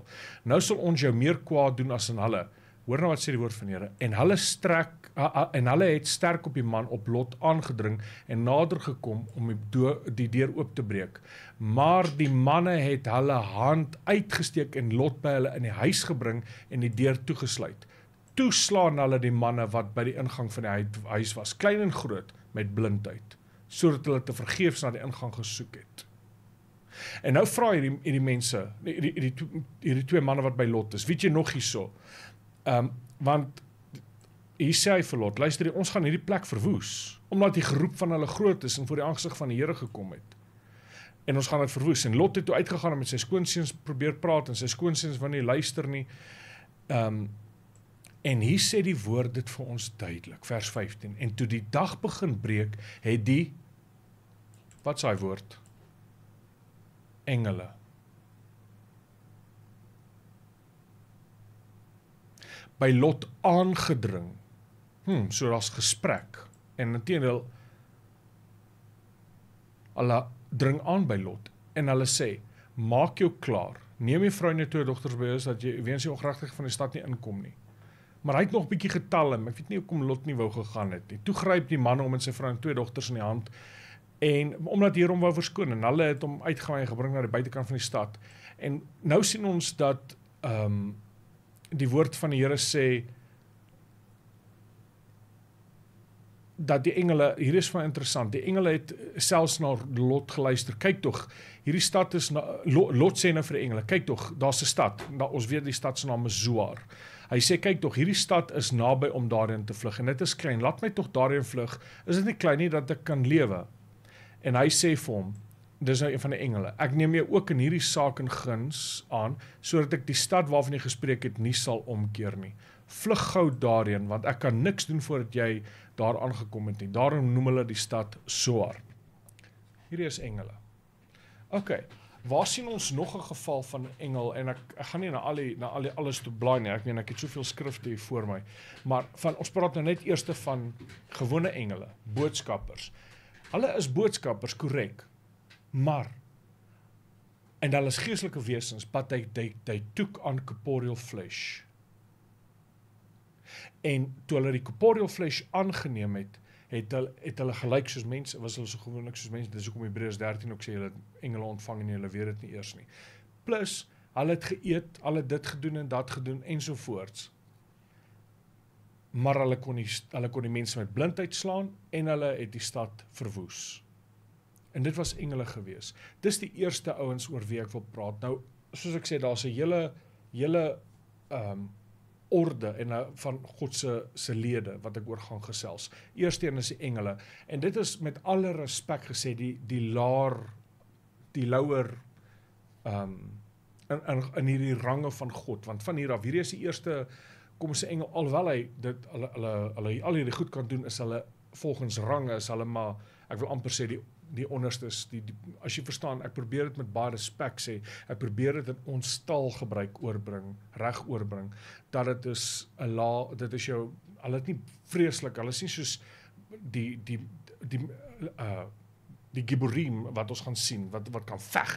Nou sal ons jou meer kwaad doen as aan hulle." Hoor nou wat sê die woord van die Here. En hulle strek uh, uh, en hulle het sterk op die man op lot aangedring en nader gekom om die, do, die deur oop te breek. Maar die manne het hulle hand uitgesteek en lot by hulle in die huis gebring en die deur toegesluit. Toeslaan hulle die manne wat by die ingang van die huis was, klein en groot met blindheid sodat hulle te vergeefs na die ingang gesoek het. En nou vra hierdie hierdie mense, hierdie hierdie hierdie, hierdie twee manne wat by Lot is, weet jy nog hierso? Ehm um, want hier sê hy vir Lot, luister, ons gaan hierdie plek verwoes omdat die geroep van hulle groot is en voor die aangesig van die Here gekom het. En ons gaan dit verwoes en Lot het toe uitgegaan om met sy skoonseuns probeer praat en sy skoonseuns wou nie luister nie. Ehm um, En hier sê die woord dit vir ons duidelik, vers 15. En toe die dag begin breek, het die wat sy woord engele by Lot aangedring. Hm, so daar's gesprek en intedeel hulle dring aan by Lot en hulle sê: "Maak jou klaar. Neem jou vrou en jou twee dogters by jou sodat jy weens die ongeregtigheid van die stad nie inkom nie." maar hy het nog 'n bietjie getal hom. Ek weet nie hoekom Lot nie wou gegaan het nie. Toe gryp die man hom in sy vrou en twee dogters in die hand en omdat hier hom wou verskoon en hulle het hom uitgewaai en gebring na die buitekant van die stad. En nou sien ons dat ehm um, die woord van die Here sê dat die engele hier is van interessant. Die engele het selfs na Lot geluister. Kyk tog, hierdie stad is na, Lot, Lot sê nou vir die engele, kyk tog, daar's 'n stad. Da, ons weet die stad se naam is Zoar. Hy sê kyk tog hierdie stad is naby om daarin te vlug en dit is klein. Laat my tog daarin vlug. Is dit nie klein nie dat ek kan lewe? En hy sê vir hom dis nou een van die engele. Ek neem jou ook in hierdie saak in guns aan sodat ek die stad waarvan jy gespreek het nie sal omkeer nie. Vlug gou daarin want ek kan niks doen voordat jy daar aangekom het nie. Daarom noem hulle die stad Soar. Hierdie is engele. OK. Waar sien ons nog 'n geval van engel en ek ek gaan nie na al die na al die alles toe blaai nie. Ek meen ek het soveel skrifte hier voor my. Maar van ons praat nou net eers te van gewone engele, boodskappers. Hulle is boodskappers, korrek. Maar en hulle is geestelike wesens, but they they they took on corporeal flesh. En toe hulle die corporeal flesh aangeneem het, het hulle het hulle gelyk soos mense was hulle so gewoonlik soos mense dis hoekom Hebreërs 13 ook sê hulle het engele ontvang en hulle weet dit nie eers nie plus hulle het geëet hulle dit gedoen en dat gedoen ensovoorts maar hulle kon nie hulle kon die mense met blindheid slaan en hulle het die stad verwoes en dit was engele gewees dis die eerste ouens oor wie ek wil praat nou soos ek sê daar's 'n hele hele ehm um, orde en a, eh, van God se se lede wat ek oor gaan gesels. Eersteen is die engele en dit is met alle respek gesê die die laer die lower ehm um, in, in in hierdie range van God want van hier af hierdie is die eerste kom se engel alhoewel hy dit hulle hulle hulle al hierdie goed kan doen is hulle volgens range is hulle maar ek wil amper sê die die onderstes die, die as jy verstaan ek probeer dit met baie respek sê ek probeer dit in ons taal gebruik oorbring reg oorbring dat dit is 'n la dit is jou hulle is nie vreeslik hulle is nie soos die die die uh die giborim wat ons gaan sien wat wat kan veg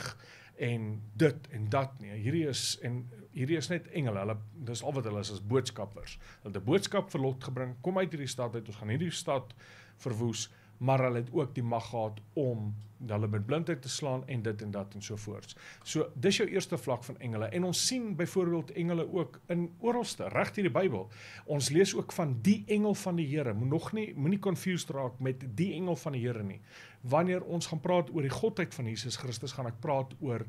en dit en dat nie hierdie is en hierdie is net engele hulle dis al wat hulle is as boodskappers hulle het 'n boodskap vir lot gebring kom uit hierdie stad uit ons gaan hierdie stad verwoes maar hulle het ook die mag gehad om hulle met blindheid te slaan en dit en dat en so voorts. So dis jou eerste vlak van engele en ons sien byvoorbeeld engele ook in oralste reg hier in die Bybel. Ons lees ook van die engel van die Here. Moet nog nie moenie confused raak met die engel van die Here nie. Wanneer ons gaan praat oor die godheid van Jesus Christus, gaan ek praat oor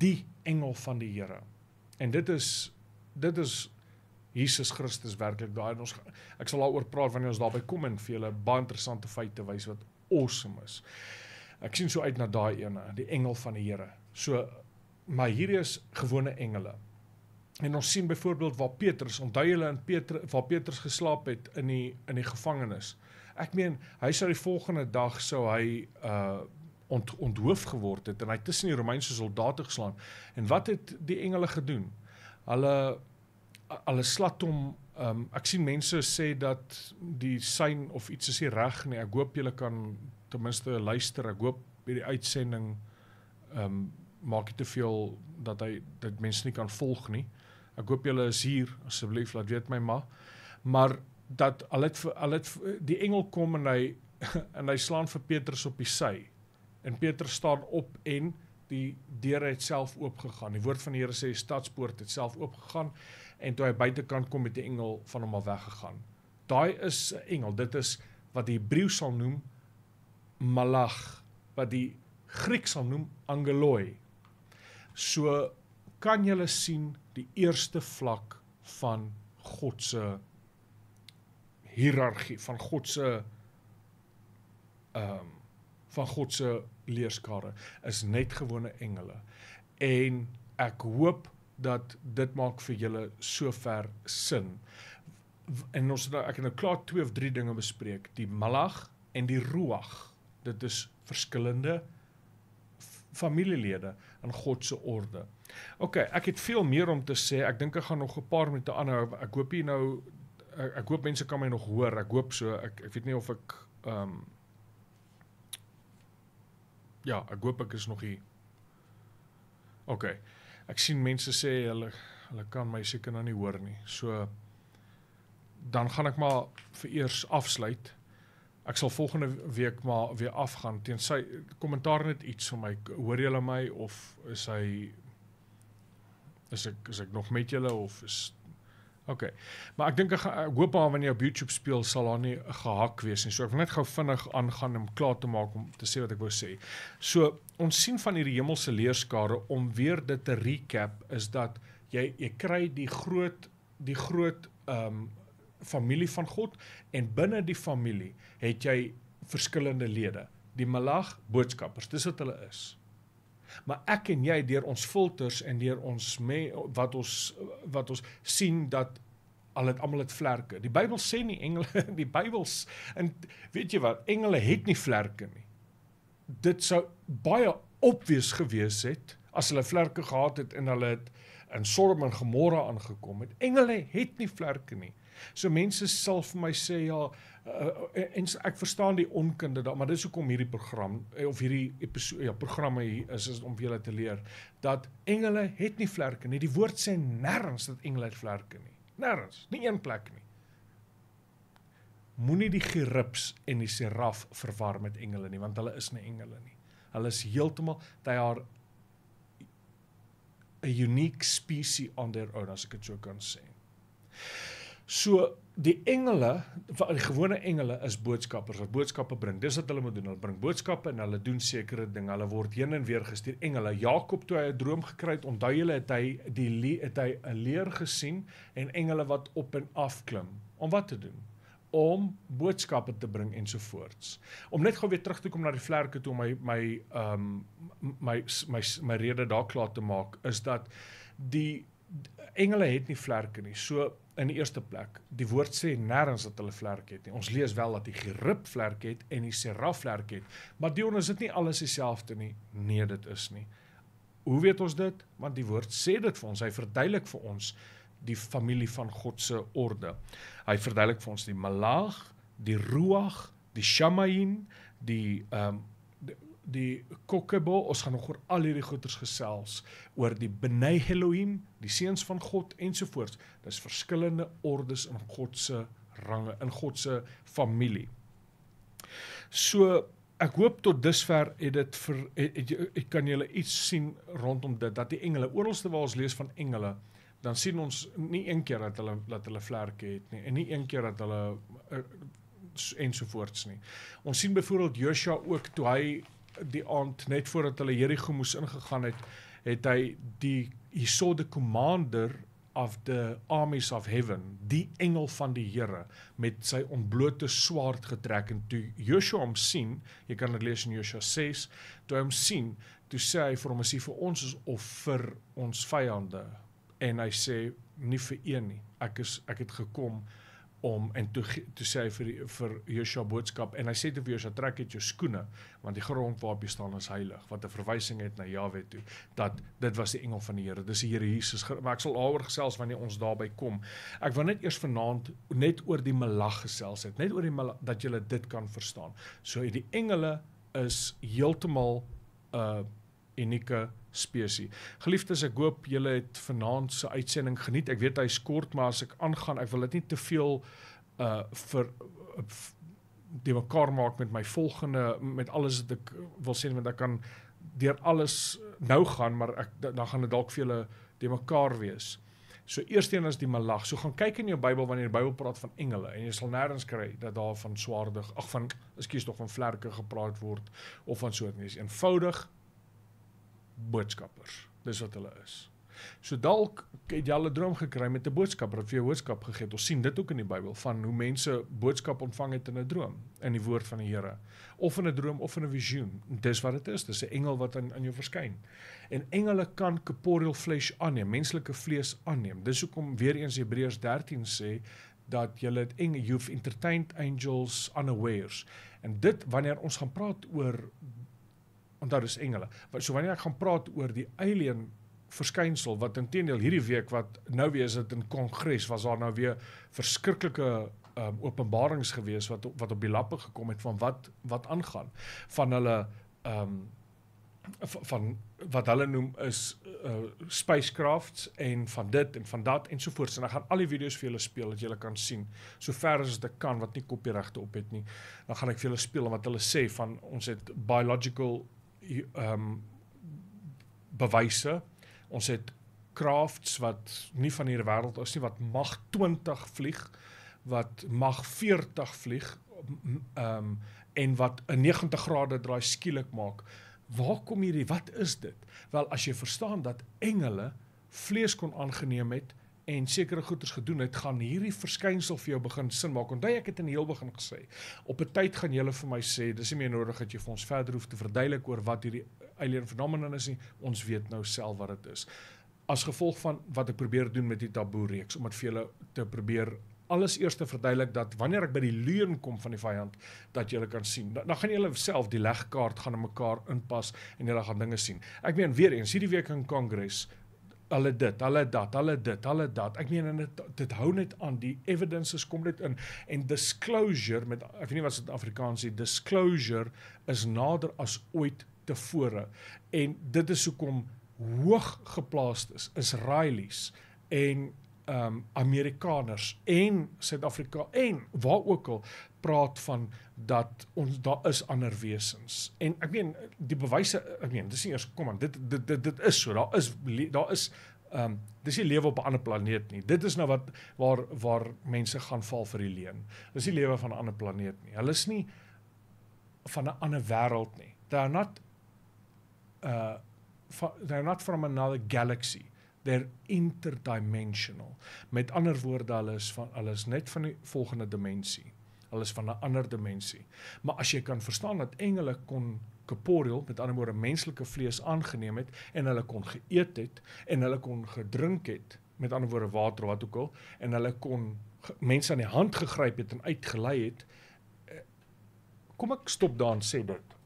die engel van die Here. En dit is dit is Jesus Christus werklik daai in ons ek sal daaroor praat wanneer ons daarby kom en vir julle baie interessante feite wys wat awesome is. Ek sien so uit na daai ene, die engel van die Here. So maar hierdie is gewone engele. En ons sien byvoorbeeld waar Petrus, onthou julle in Petrus waar Petrus geslaap het in die in die gevangenis. Ek meen, hy sou die volgende dag sou hy uh ont, onthoof geword het en hy tussen die Romeinse soldate geslaan. En wat het die engele gedoen? Hulle alles slat hom um, ek sien mense sê dat die syn of iets is reg nee ek hoop julle kan ten minste luister ek hoop hierdie uitsending um, maak dit te veel dat hy dit mense nie kan volg nie ek hoop julle is hier asseblief laat weet my ma maar dat al het al het die engel kom en hy en hy slaan vir Petrus op die sy en Petrus staan op en die deur het self oopgegaan. Die woord van die Here sê die stadspoort het self oopgegaan en toe hy buitekant kom met die engel van hom al weggegaan. Daai is 'n engel. Dit is wat die Hebreë sal noem Malach, wat die Griek sal noem Angeloi. So kan jy sien die eerste vlak van God se hiërargie, van God se ehm um, van God se leerskare is net gewone engele en ek hoop dat dit maak vir julle sover sin en ons het ek het nou klaar twee of drie dinge bespreek die malag en die ruach dit is verskillende familielede in God se orde ok ek het veel meer om te sê ek dink ek gaan nog 'n paar minute aanhou ek hoop jy nou ek, ek hoop mense kan my nog hoor ek hoop so ek ek weet nie of ek ehm um, Ja, ek hoop ek is nog hier. OK. Ek sien mense sê hulle hulle kan my seker nou nie hoor nie. So dan gaan ek maar vir eers afsluit. Ek sal volgende week maar weer afgaan teen sy kommentaar net iets vir my. Hoor julle my of is hy is ek is ek nog met julle of is OK. Maar ek dink ek, ek hoop haar wanneer jy op YouTube speel sal haar nie gehak wees nie. So ek wil net gou vinnig aangaan om klaar te maak om te sê wat ek wou sê. So ons sien van hierdie hemelse leerskare om weer dit te recap is dat jy jy kry die groot die groot ehm um, familie van God en binne die familie het jy verskillende lede. Die malag boodskappers, dis wat hulle is maar ek en jy deur ons filters en deur ons me, wat ons wat ons sien dat al het almal dit vlerke. Die Bybel sê nie engele die Bybel in weet jy wat, engele het nie vlerke nie. Dit sou baie obvious gewees het as hulle vlerke gehad het en hulle het in Sodom en Gomorra aangekom het. Engele het nie vlerke nie. So mense sal vir my sê ja uh, uh, en ek verstaan die onkunde daar, maar dis hoekom hierdie program eh, of hierdie episode ja programme hier is, is om julle te leer dat engele het nie vlerke nie. Die woord sê nêrens dat engele vlerke nie. Nêrens, nie een plek nie. Moenie die gerups en die seraf verwar met engele nie, want hulle is nie engele nie. Hulle is heeltemal they are 'n unieke spesies onder aarde as ek dit sou kan sê. So die engele, die gewone engele is boodskappers wat boodskappe bring. Dis wat hulle moet doen. Hulle bring boodskappe en hulle doen sekere dinge. Hulle word heen en weer gestuur. Engele. Jakob toe hy 'n droom gekry het, onthou julle het hy die het hy 'n leer gesien en engele wat op en af klim. Om wat te doen? om boodskappe te bring ensovoorts. Om net gou weer terug te kom na die vlerke toe om my my ehm um, my, my my my rede daar klaar te maak is dat die engele het nie vlerke nie. So in die eerste plek, die woord sê nêrens dat hulle vlerke het nie. Ons lees wel dat die gerib vlerke het en die seraf vlerke het, maar Dion is dit nie alles dieselfde nie. Nee, dit is nie. Hoe weet ons dit? Want die woord sê dit vir ons. Hy verduidelik vir ons die familie van God se orde. Hy verduidelik vir ons die Malach, die Ruach, die Shamayim, die ehm um, die Kokkebo, ons gaan nog oor al hierdie goeters gesels oor die Benai Elohim, die seuns van God ensovoorts. Dis verskillende ordes in God se range, in God se familie. So ek hoop tot dusver het dit vir ek kan julle iets sien rondom dit dat die engele oralste waar ons lees van engele dan sien ons nie een keer dat hulle dat hulle vlerke het nie en nie een keer dat hulle eh, ensovoorts nie. Ons sien byvoorbeeld Joshua ook toe hy die aand net voordat hulle Jericho moes ingegaan het, het hy die hierso die commander of the armies of heaven, die engel van die Here met sy ontblote swaard getrek en toe Joshua hom sien, jy kan dit lees in Joshua 6, toe hy hom sien, toe sê hy vir hom as hy vir ons is of vir ons vyande en hy sê nie vir een nie. Ek is ek het gekom om en toe toe sê vir die, vir Joshua boodskap en hy sê te vir Joshua trek uit jou skoene want die grond waarop jy staan is heilig wat 'n verwysing het na Jahwe toe dat dit was die engel van die Here dis die Here Jesus maar ek sal daaroor gesels wanneer ons daarby kom ek wil net eers vanaand net oor die melag gesels het net oor die melag, dat jy dit kan verstaan so die engele is heeltemal uh unieke spesie. Geliefdes, ek hoop julle het vanaand se uitsending geniet. Ek weet hy's kort, maar as ek aangaan, ek wil dit nie te veel uh vir uh, die mekaar maak met my volgende met alles wat ek wil sê want ek kan deur alles nou gaan, maar ek dan gaan dit dalk vir julle die mekaar wees. So eersteen is die malag. So gaan kyk in jou Bybel wanneer die Bybel praat van engele en jy sal nêrens kry dat daar van swaardig, ag van ekskuus tog van vlerke gepraat word of van so iets. Eenvoudig boodskappers. Dis wat hulle is. So dalk het jy al 'n droom gekry met 'n boodskapper wat vir jou boodskap gegee het. Ons sien dit ook in die Bybel van hoe mense boodskap ontvang het in 'n droom, in die woord van die Here, of in 'n droom of in 'n visioen. Dis wat dit is. Dis 'n engel wat aan aan jou verskyn. En engele kan corporeal flesh aanneem, menslike vlees aanneem. Dis hoekom weer eens Hebreërs 13 sê dat jy het engele you've entertained angels unawares. En dit wanneer ons gaan praat oor onthou dis engele. So wanneer ek gaan praat oor die alien verskynsel wat intendeel hierdie week wat nou weer is dit in kongres was daar nou weer verskriklike um, ehm, openbarings gewees wat wat op die lappe gekom het van wat wat aangaan van hulle ehm um, van wat hulle noem is uh, spacecrafts en van dit en van dat ensovoorts en ek gaan al die video's vir julle speel dat julle kan sien sover as dit kan wat nie kopieregte op het nie dan gaan ek vir julle speel wat hulle sê van ons het biological ehm um, bewyse. Ons het crafts wat nie van hierdie wêreld is nie wat mag 20 vlieg, wat mag 40 vlieg ehm um, en wat 'n 90 grade draai skielik maak. Waar kom hierdie? Wat is dit? Wel as jy verstaan dat engele vlees kon aangeneem het en sekere goederes gedoen het, gaan hierdie verskynsel vir jou begin sin maak. Onthou ek het in die heel begin gesê, op 'n tyd gaan julle vir my sê, dis nie meer nodig dat jy vir ons verder hoef te verduidelik oor wat hierdie alien fenomenon is nie. Ons weet nou self wat dit is. As gevolg van wat ek probeer doen met die taboe reeks om dit vir julle te probeer alles eers te verduidelik dat wanneer ek by die leuen kom van die vyand dat julle kan sien dan, dan gaan julle self die legkaart gaan in mekaar inpas en julle gaan dinge sien. Ek meen weer eens hierdie week in Kongres hulle dit, hulle dat, hulle dit, hulle dat. Ek meen en dit dit hou net aan die evidences kom net in en disclosure met ek weet nie wat dit Afrikaans is, disclosure is nader as ooit tevore. En dit is hoekom hoog geplaas is Israelies en ehm um, Amerikaners en Suid-Afrika en waar ook al praat van dat ons daar is ander wesens. En ek meen die bewyse, ek meen dis nie eers kom aan dit dit dit dit is so. Daar is daar is ehm um, dis nie lewe op 'n ander planeet nie. Dit is nou wat waar waar mense gaan val vir die leuen. Dis nie lewe van 'n ander planeet nie. Hulle is nie van 'n ander wêreld nie. They're not uh they're not from another galaxy they're interdimensional met ander woorde hulle is van hulle is net van die volgende dimensie alles van 'n ander dimensie. Maar as jy kan verstaan dat engele kon corporeal, met ander woorde menslike vlees aangeneem het en hulle kon geëet het en hulle kon gedrink het, met ander woorde water wat ook al en hulle kon mense aan die hand gegryp het en uitgelei het. Eh, kom ek stop daar en sê dit.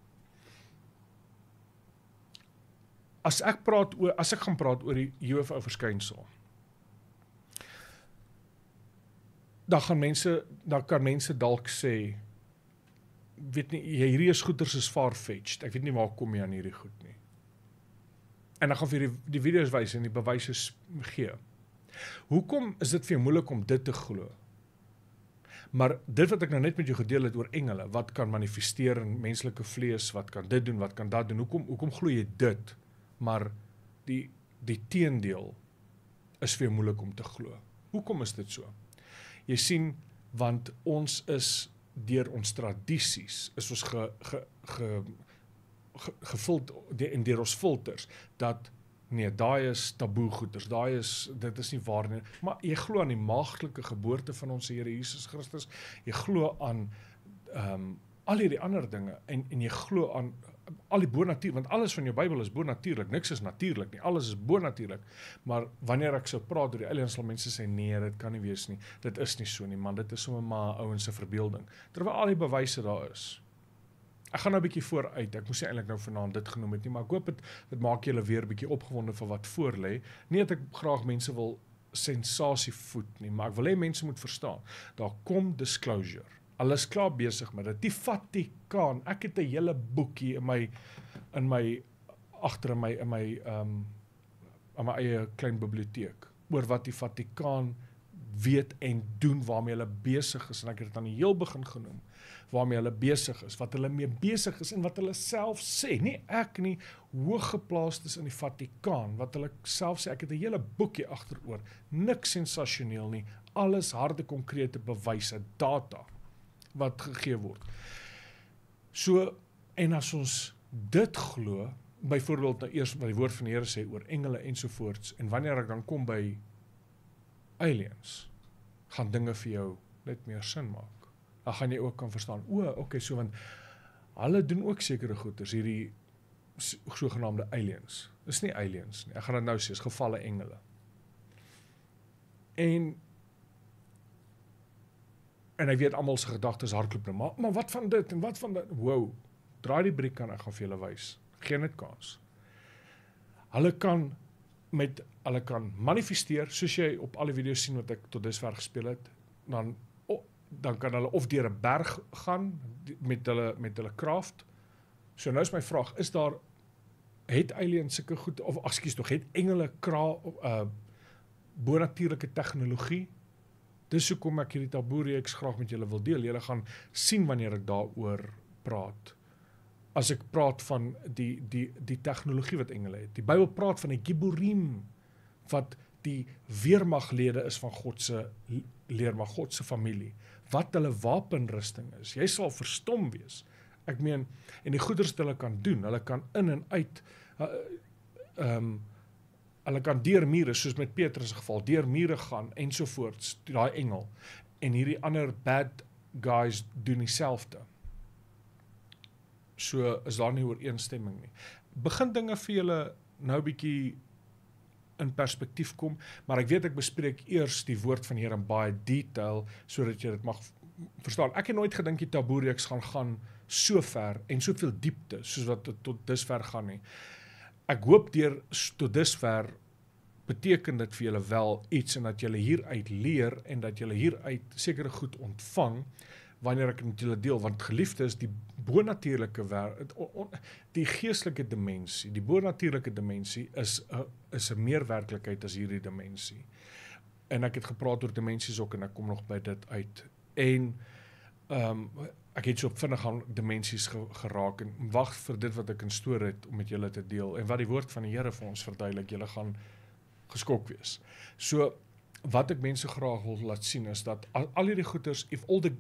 As ek praat oor as ek gaan praat oor die UFO verskynsel. dan gaan mense dan kan mense dalk sê weet nie hierdie is goeders is far fetched. Ek weet nie waar kom jy aan hierdie goed nie. En dan gaan vir die, die video's wys en die bewyse gee. Hoekom is dit vir jou moeilik om dit te glo? Maar dit wat ek nou net met jou gedeel het oor engele, wat kan manifesteer in menslike vlees, wat kan dit doen, wat kan dat doen? Hoekom hoekom glo jy dit? Maar die die teendeel is vir jou moeilik om te glo. Hoekom is dit so? Jy sien want ons is deur ons tradisies is ons ge, ge, ge, ge gevul en deur ons filters dat nee, daai is taboe goeters. Daai is dit is nie waar nie. Maar jy glo aan die maagtelike geboorte van ons Here Jesus Christus. Jy glo aan ehm um, al hierdie ander dinge en en jy glo aan al die bonatuur want alles van jou Bybel is bonatuurlik. Niks is natuurlik nie. Alles is bonatuurlik. Maar wanneer ek sou praat oor die aliens sal mense sê nee, dit kan nie wees nie. Dit is nie so nie, man. Dit is sommer maar ouens se verbeelding. Terwyl al die bewyse daar is. Ek gaan nou 'n bietjie vooruit. Ek moes eintlik nou vanaand dit genoem het nie, maar ek hoop dit dit maak julle weer 'n bietjie opgewonde vir wat voor lê. Nie dat ek graag mense wil sensasie voed nie, maar ek wil hê mense moet verstaan. Daar kom disclosure. Hulle is klaar besig met dit. Die Vatikaan. Ek het 'n hele boekie in my in my agter in my in my ehm um, in my eie klein biblioteek oor wat die Vatikaan weet en doen waarmee hulle besig is en ek het dit aan die heel begin genoem waarmee hulle besig is wat hulle mee besig is en wat hulle self sê nie ek nie hooggeplaasdes in die Vatikaan wat hulle self sê ek het 'n hele boekie agteroor niks sensasioneel nie alles harde konkrete bewyse data wat gegee word. So en as ons dit glo, byvoorbeeld nou eers by die woord van die Here sê oor engele ensovoorts en wanneer ek dan kom by aliens, gaan dinge vir jou net meer sin maak. Dan gaan jy ook kan verstaan, o, okay, so want hulle doen ook sekere goeders hierdie sogenaamde aliens. Dis nie aliens nie. Ek gaan dit nou sê, is gevalle engele. En en ek weet almal se gedagtes hardloop nou maar maar wat van dit en wat van dit wow draai die briek kan ek gaan vir julle wys geen net kans hulle kan met hulle kan manifesteer soos jy op al die video's sien wat ek tot dusver gespeel het dan oh, dan kan hulle of deur 'n berg gaan met hulle met hulle kraft so nou is my vraag is daar het aliens sulke goed of ekskuus tog het engele kra uh bonatuurlike tegnologie Dis hoekom ek hierdie taboe reeks graag met julle wil deel. Julle gaan sien wanneer ek daaroor praat. As ek praat van die die die tegnologie wat engele het. Die Bybel praat van 'n giborim wat die weermaglede is van God se leermag God se familie wat hulle wapenrusting is. Jy sal verstom wees. Ek meen en die goeders wat hulle kan doen, hulle kan in en uit ehm uh, um, hulle kan deur mure soos met Petrus geval deur mure gaan ensovoorts daai engel en hierdie ander bad guys doen dieselfde so is daar nie ooreenstemming nie begin dinge vir julle nou bietjie in perspektief kom maar ek weet ek bespreek eers die woord van Here in baie detail sodat jy dit mag verstaan ek het nooit gedink die taboe reeks gaan gaan so ver en soveel diepte soos wat dit tot dusver gaan nie ek hoop deur tot dusver beteken dit vir julle wel iets en dat julle hieruit leer en dat julle hieruit sekere goed ontvang wanneer ek met julle deel want geliefdes die bonatuurlike die geestelike dimensie die bonatuurlike dimensie is 'n is 'n meer werklikheid as hierdie dimensie en ek het gepraat oor dimensies ook en ek kom nog by dit uit en ehm um, ek het so op vinnig aan dimensies geraak en wag vir dit wat ek in store het om met julle te deel en wat die woord van die Here vir ons verduidelik, julle gaan geskok wees. So wat ek mense graag wil laat sien is dat al hierdie goeters if all the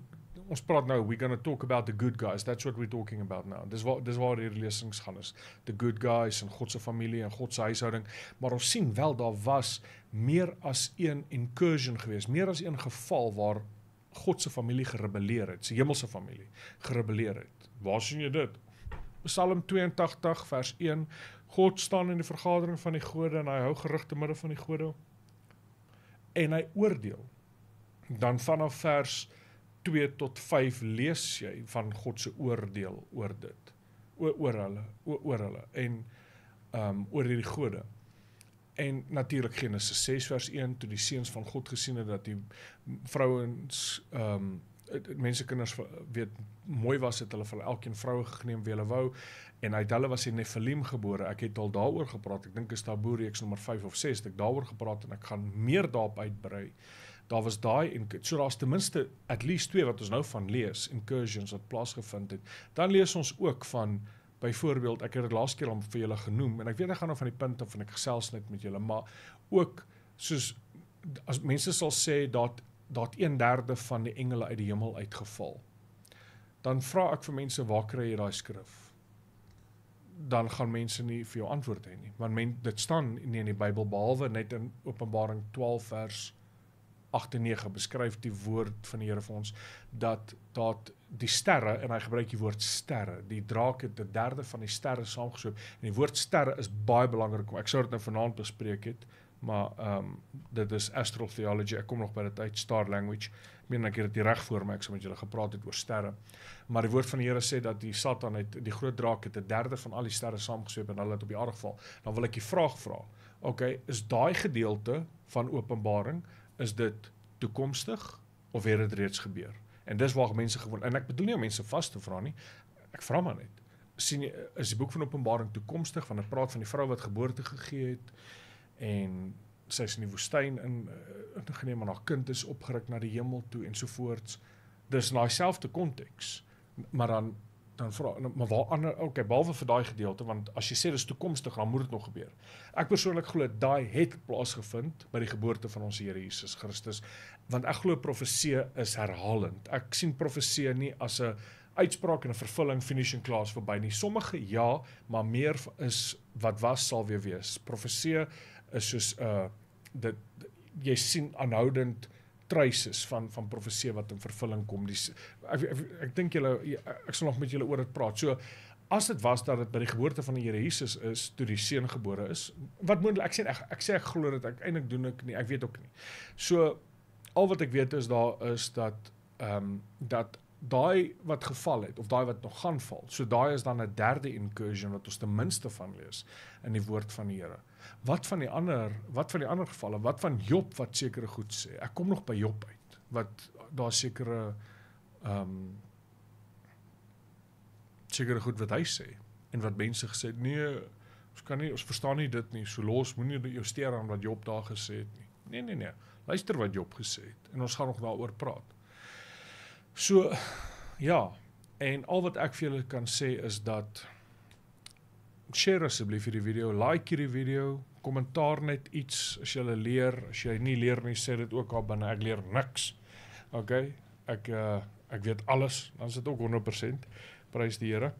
ons praat nou we going to talk about the good guys that's what we're talking about now dis waar dis waar hierdie lesings gaan is the good guys en God se familie en God se huishouding maar ons sien wel daar was meer as een incursion geweest meer as een geval waar God se familie gerebelleer het, sy hemelse familie gerebelleer het. Waar sien jy dit? Psalm 82 vers 1. God staan in die vergadering van die gode en hy hou gerig te midde van die gode en hy oordeel. Dan vanaf vers 2 tot 5 lees jy van God se oordeel oor dit. Oor oor hulle, oor hulle en ehm um, oor hierdie gode en natuurlik Genesis 6 vers 1 toe die seuns van God gesien het dat die vrouens ehm um, mense kinders weet mooi was het hulle vir elkeen vroue geneem wie hulle wou en uit hulle was die Nephilim gebore. Ek het al daaroor gepraat. Ek dink is daar boereeks nommer 5 of 6 het ek daaroor gepraat en ek gaan meer daarop uitbrei. Daar was daai en so daar's ten minste at least twee wat ons nou van lees incursions wat plaasgevind het. Dan lees ons ook van Byvoorbeeld, ek het dit laas keer al vir julle genoem en ek weet ek gaan nou van die punt af van ek gesels net met julle, maar ook soos as mense sal sê dat dat 1/3 van die engele uit die hemel uitgeval. Dan vra ek vir mense, waar kry jy daai skrif? Dan gaan mense nie vir jou antwoord hê nie, want men dit staan nie in die Bybel behalwe net in Openbaring 12 vers 12. 8:9 beskryf die woord van die Here vir ons dat dat die sterre en hy gebruik die woord sterre. Die draak het 'n derde van die sterre saamgesoop en die woord sterre is baie belangrik. Ek sou dit nou vanaand bespreek het, maar ehm um, dit is astral theology. Ek kom nog by dit uit star language. Ek meen ek het dit reg voor my ek sou met julle gepraat het oor sterre. Maar die woord van die Here sê dat die Satan het die groot draak het 'n derde van al die sterre saamgesoop en hulle het op die aarde geval. Dan wil ek die vraag vra. OK, is daai gedeelte van Openbaring is dit toekomstig of het dit reeds gebeur? En dis waar mense gewoon en ek bedoel nie om mense vas te vra nie. Ek vra maar net. sien is die boek van Openbaring toekomstig want dit praat van die vrou wat geboorte gegee het en sy is in die woestyn in eh, ingeneem en haar kind is opgeruk na die hemel toe en so voorts. Dis in daai selfde konteks, maar dan dan vra nou, maar waar ander okay behalwe vir daai gedeelte want as jy sê dis toekomstig dan moet dit nog gebeur. Ek persoonlik glo daai het plaasgevind by die geboorte van ons Here Jesus Christus want ek glo profeseë is herhalend. Ek sien profeseë nie as 'n uitspraak en 'n vervulling finishing class verby nie. Sommige ja, maar meer is wat was sal weer wees. Profeseë is soos 'n uh, eh, dit jy sien aanhoudend uh traces van van profesie wat in vervulling kom. Die ek ek, ek, ek dink julle ek sal nog met julle oor dit praat. So as dit was dat dit by die geboorte van die Here Jesus is, toe die seun gebore is, wat moontlik ek sê ek, ek sê ek glo dit ek eintlik doen ek nie, ek weet ook nie. So al wat ek weet is daar is dat ehm um, dat daai wat geval het of daai wat nog gaan val. So daai is dan 'n derde incursion wat ons ten minste van lees in die woord van die Here wat van die ander wat van die ander gevalle wat van Job wat sekere goed sê ek kom nog by Job uit wat daar sekere ehm um, sekere goed wat hy sê en wat mense gesê het nee ons kan nie ons verstaan nie dit nie so los moenie jou steer aan wat Job daar gesê het nie nee nee nee luister wat Job gesê het en ons gaan nog daaroor praat so ja en al wat ek vir julle kan sê is dat share asseblief hierdie video, like hierdie video, kommentaar net iets as jy leer, as jy nie leer nie, sê dit ook al binne ek leer niks. OK, ek uh, ek weet alles, dan is dit ook 100%. Prys die Here.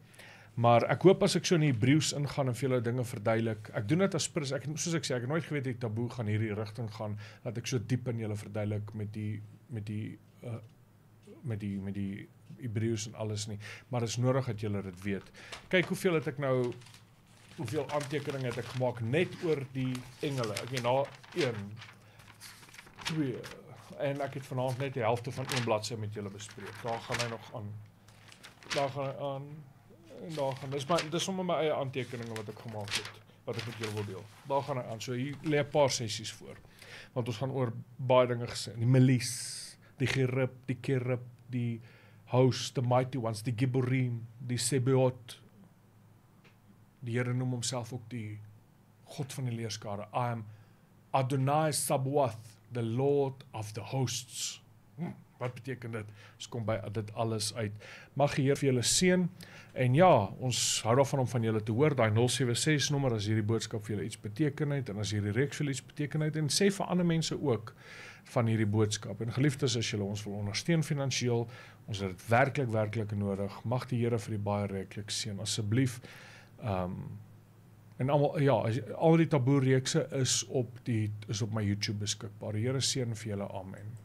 Maar ek hoop as ek so in Hebreëus ingaan en vir julle dinge verduidelik. Ek doen dit as pres, ek soos ek sê, ek het nooit geweet ek taboe gaan hierdie rigting gaan dat ek so diep in julle verduidelik met die met die uh, met die met die Hebreëus en alles nie. Maar dit is nodig dat julle dit weet. Kyk hoeveel het ek nou hoeveel aantekeninge het ek gemaak net oor die engele. Ek het na 1 2 en ek het vanaand net die helfte van een bladsy met julle bespreek. Daar gaan hy nog aan. Daar gaan hy aan en daar gaan. Dis maar dis sommer my eie aantekeninge wat ek gemaak het wat ek met julle wil deel. Daar gaan hy aan. So hier lê 'n paar sessies voor. Want ons gaan oor baie dinge gesê. Die milies, die gerib, die kerib, die house, the mighty ones, die giborim, die sebeot Die Here noem homself ook die God van die leerskare. I am Adonai Sabaoth, the Lord of the hosts. Hmm, wat beteken dit? Ons kom by dit alles uit. Mag die Heer vir julle seën. En ja, ons hou daarvan om van julle te hoor. Daai 076 nommer as hierdie boodskap vir julle iets beteken het en as hierdie reeks vir julle iets beteken het en sê vir ander mense ook van hierdie boodskap. En geliefdes, as julle ons wil ondersteun finansiëel, ons het dit werklik werklik nodig. Mag die Here vir die baie reeklik seën. Asseblief Ehm um, en almal ja, al die taboe reekse is op die is op my YouTube beskikbaar. Here seën vir julle. Amen.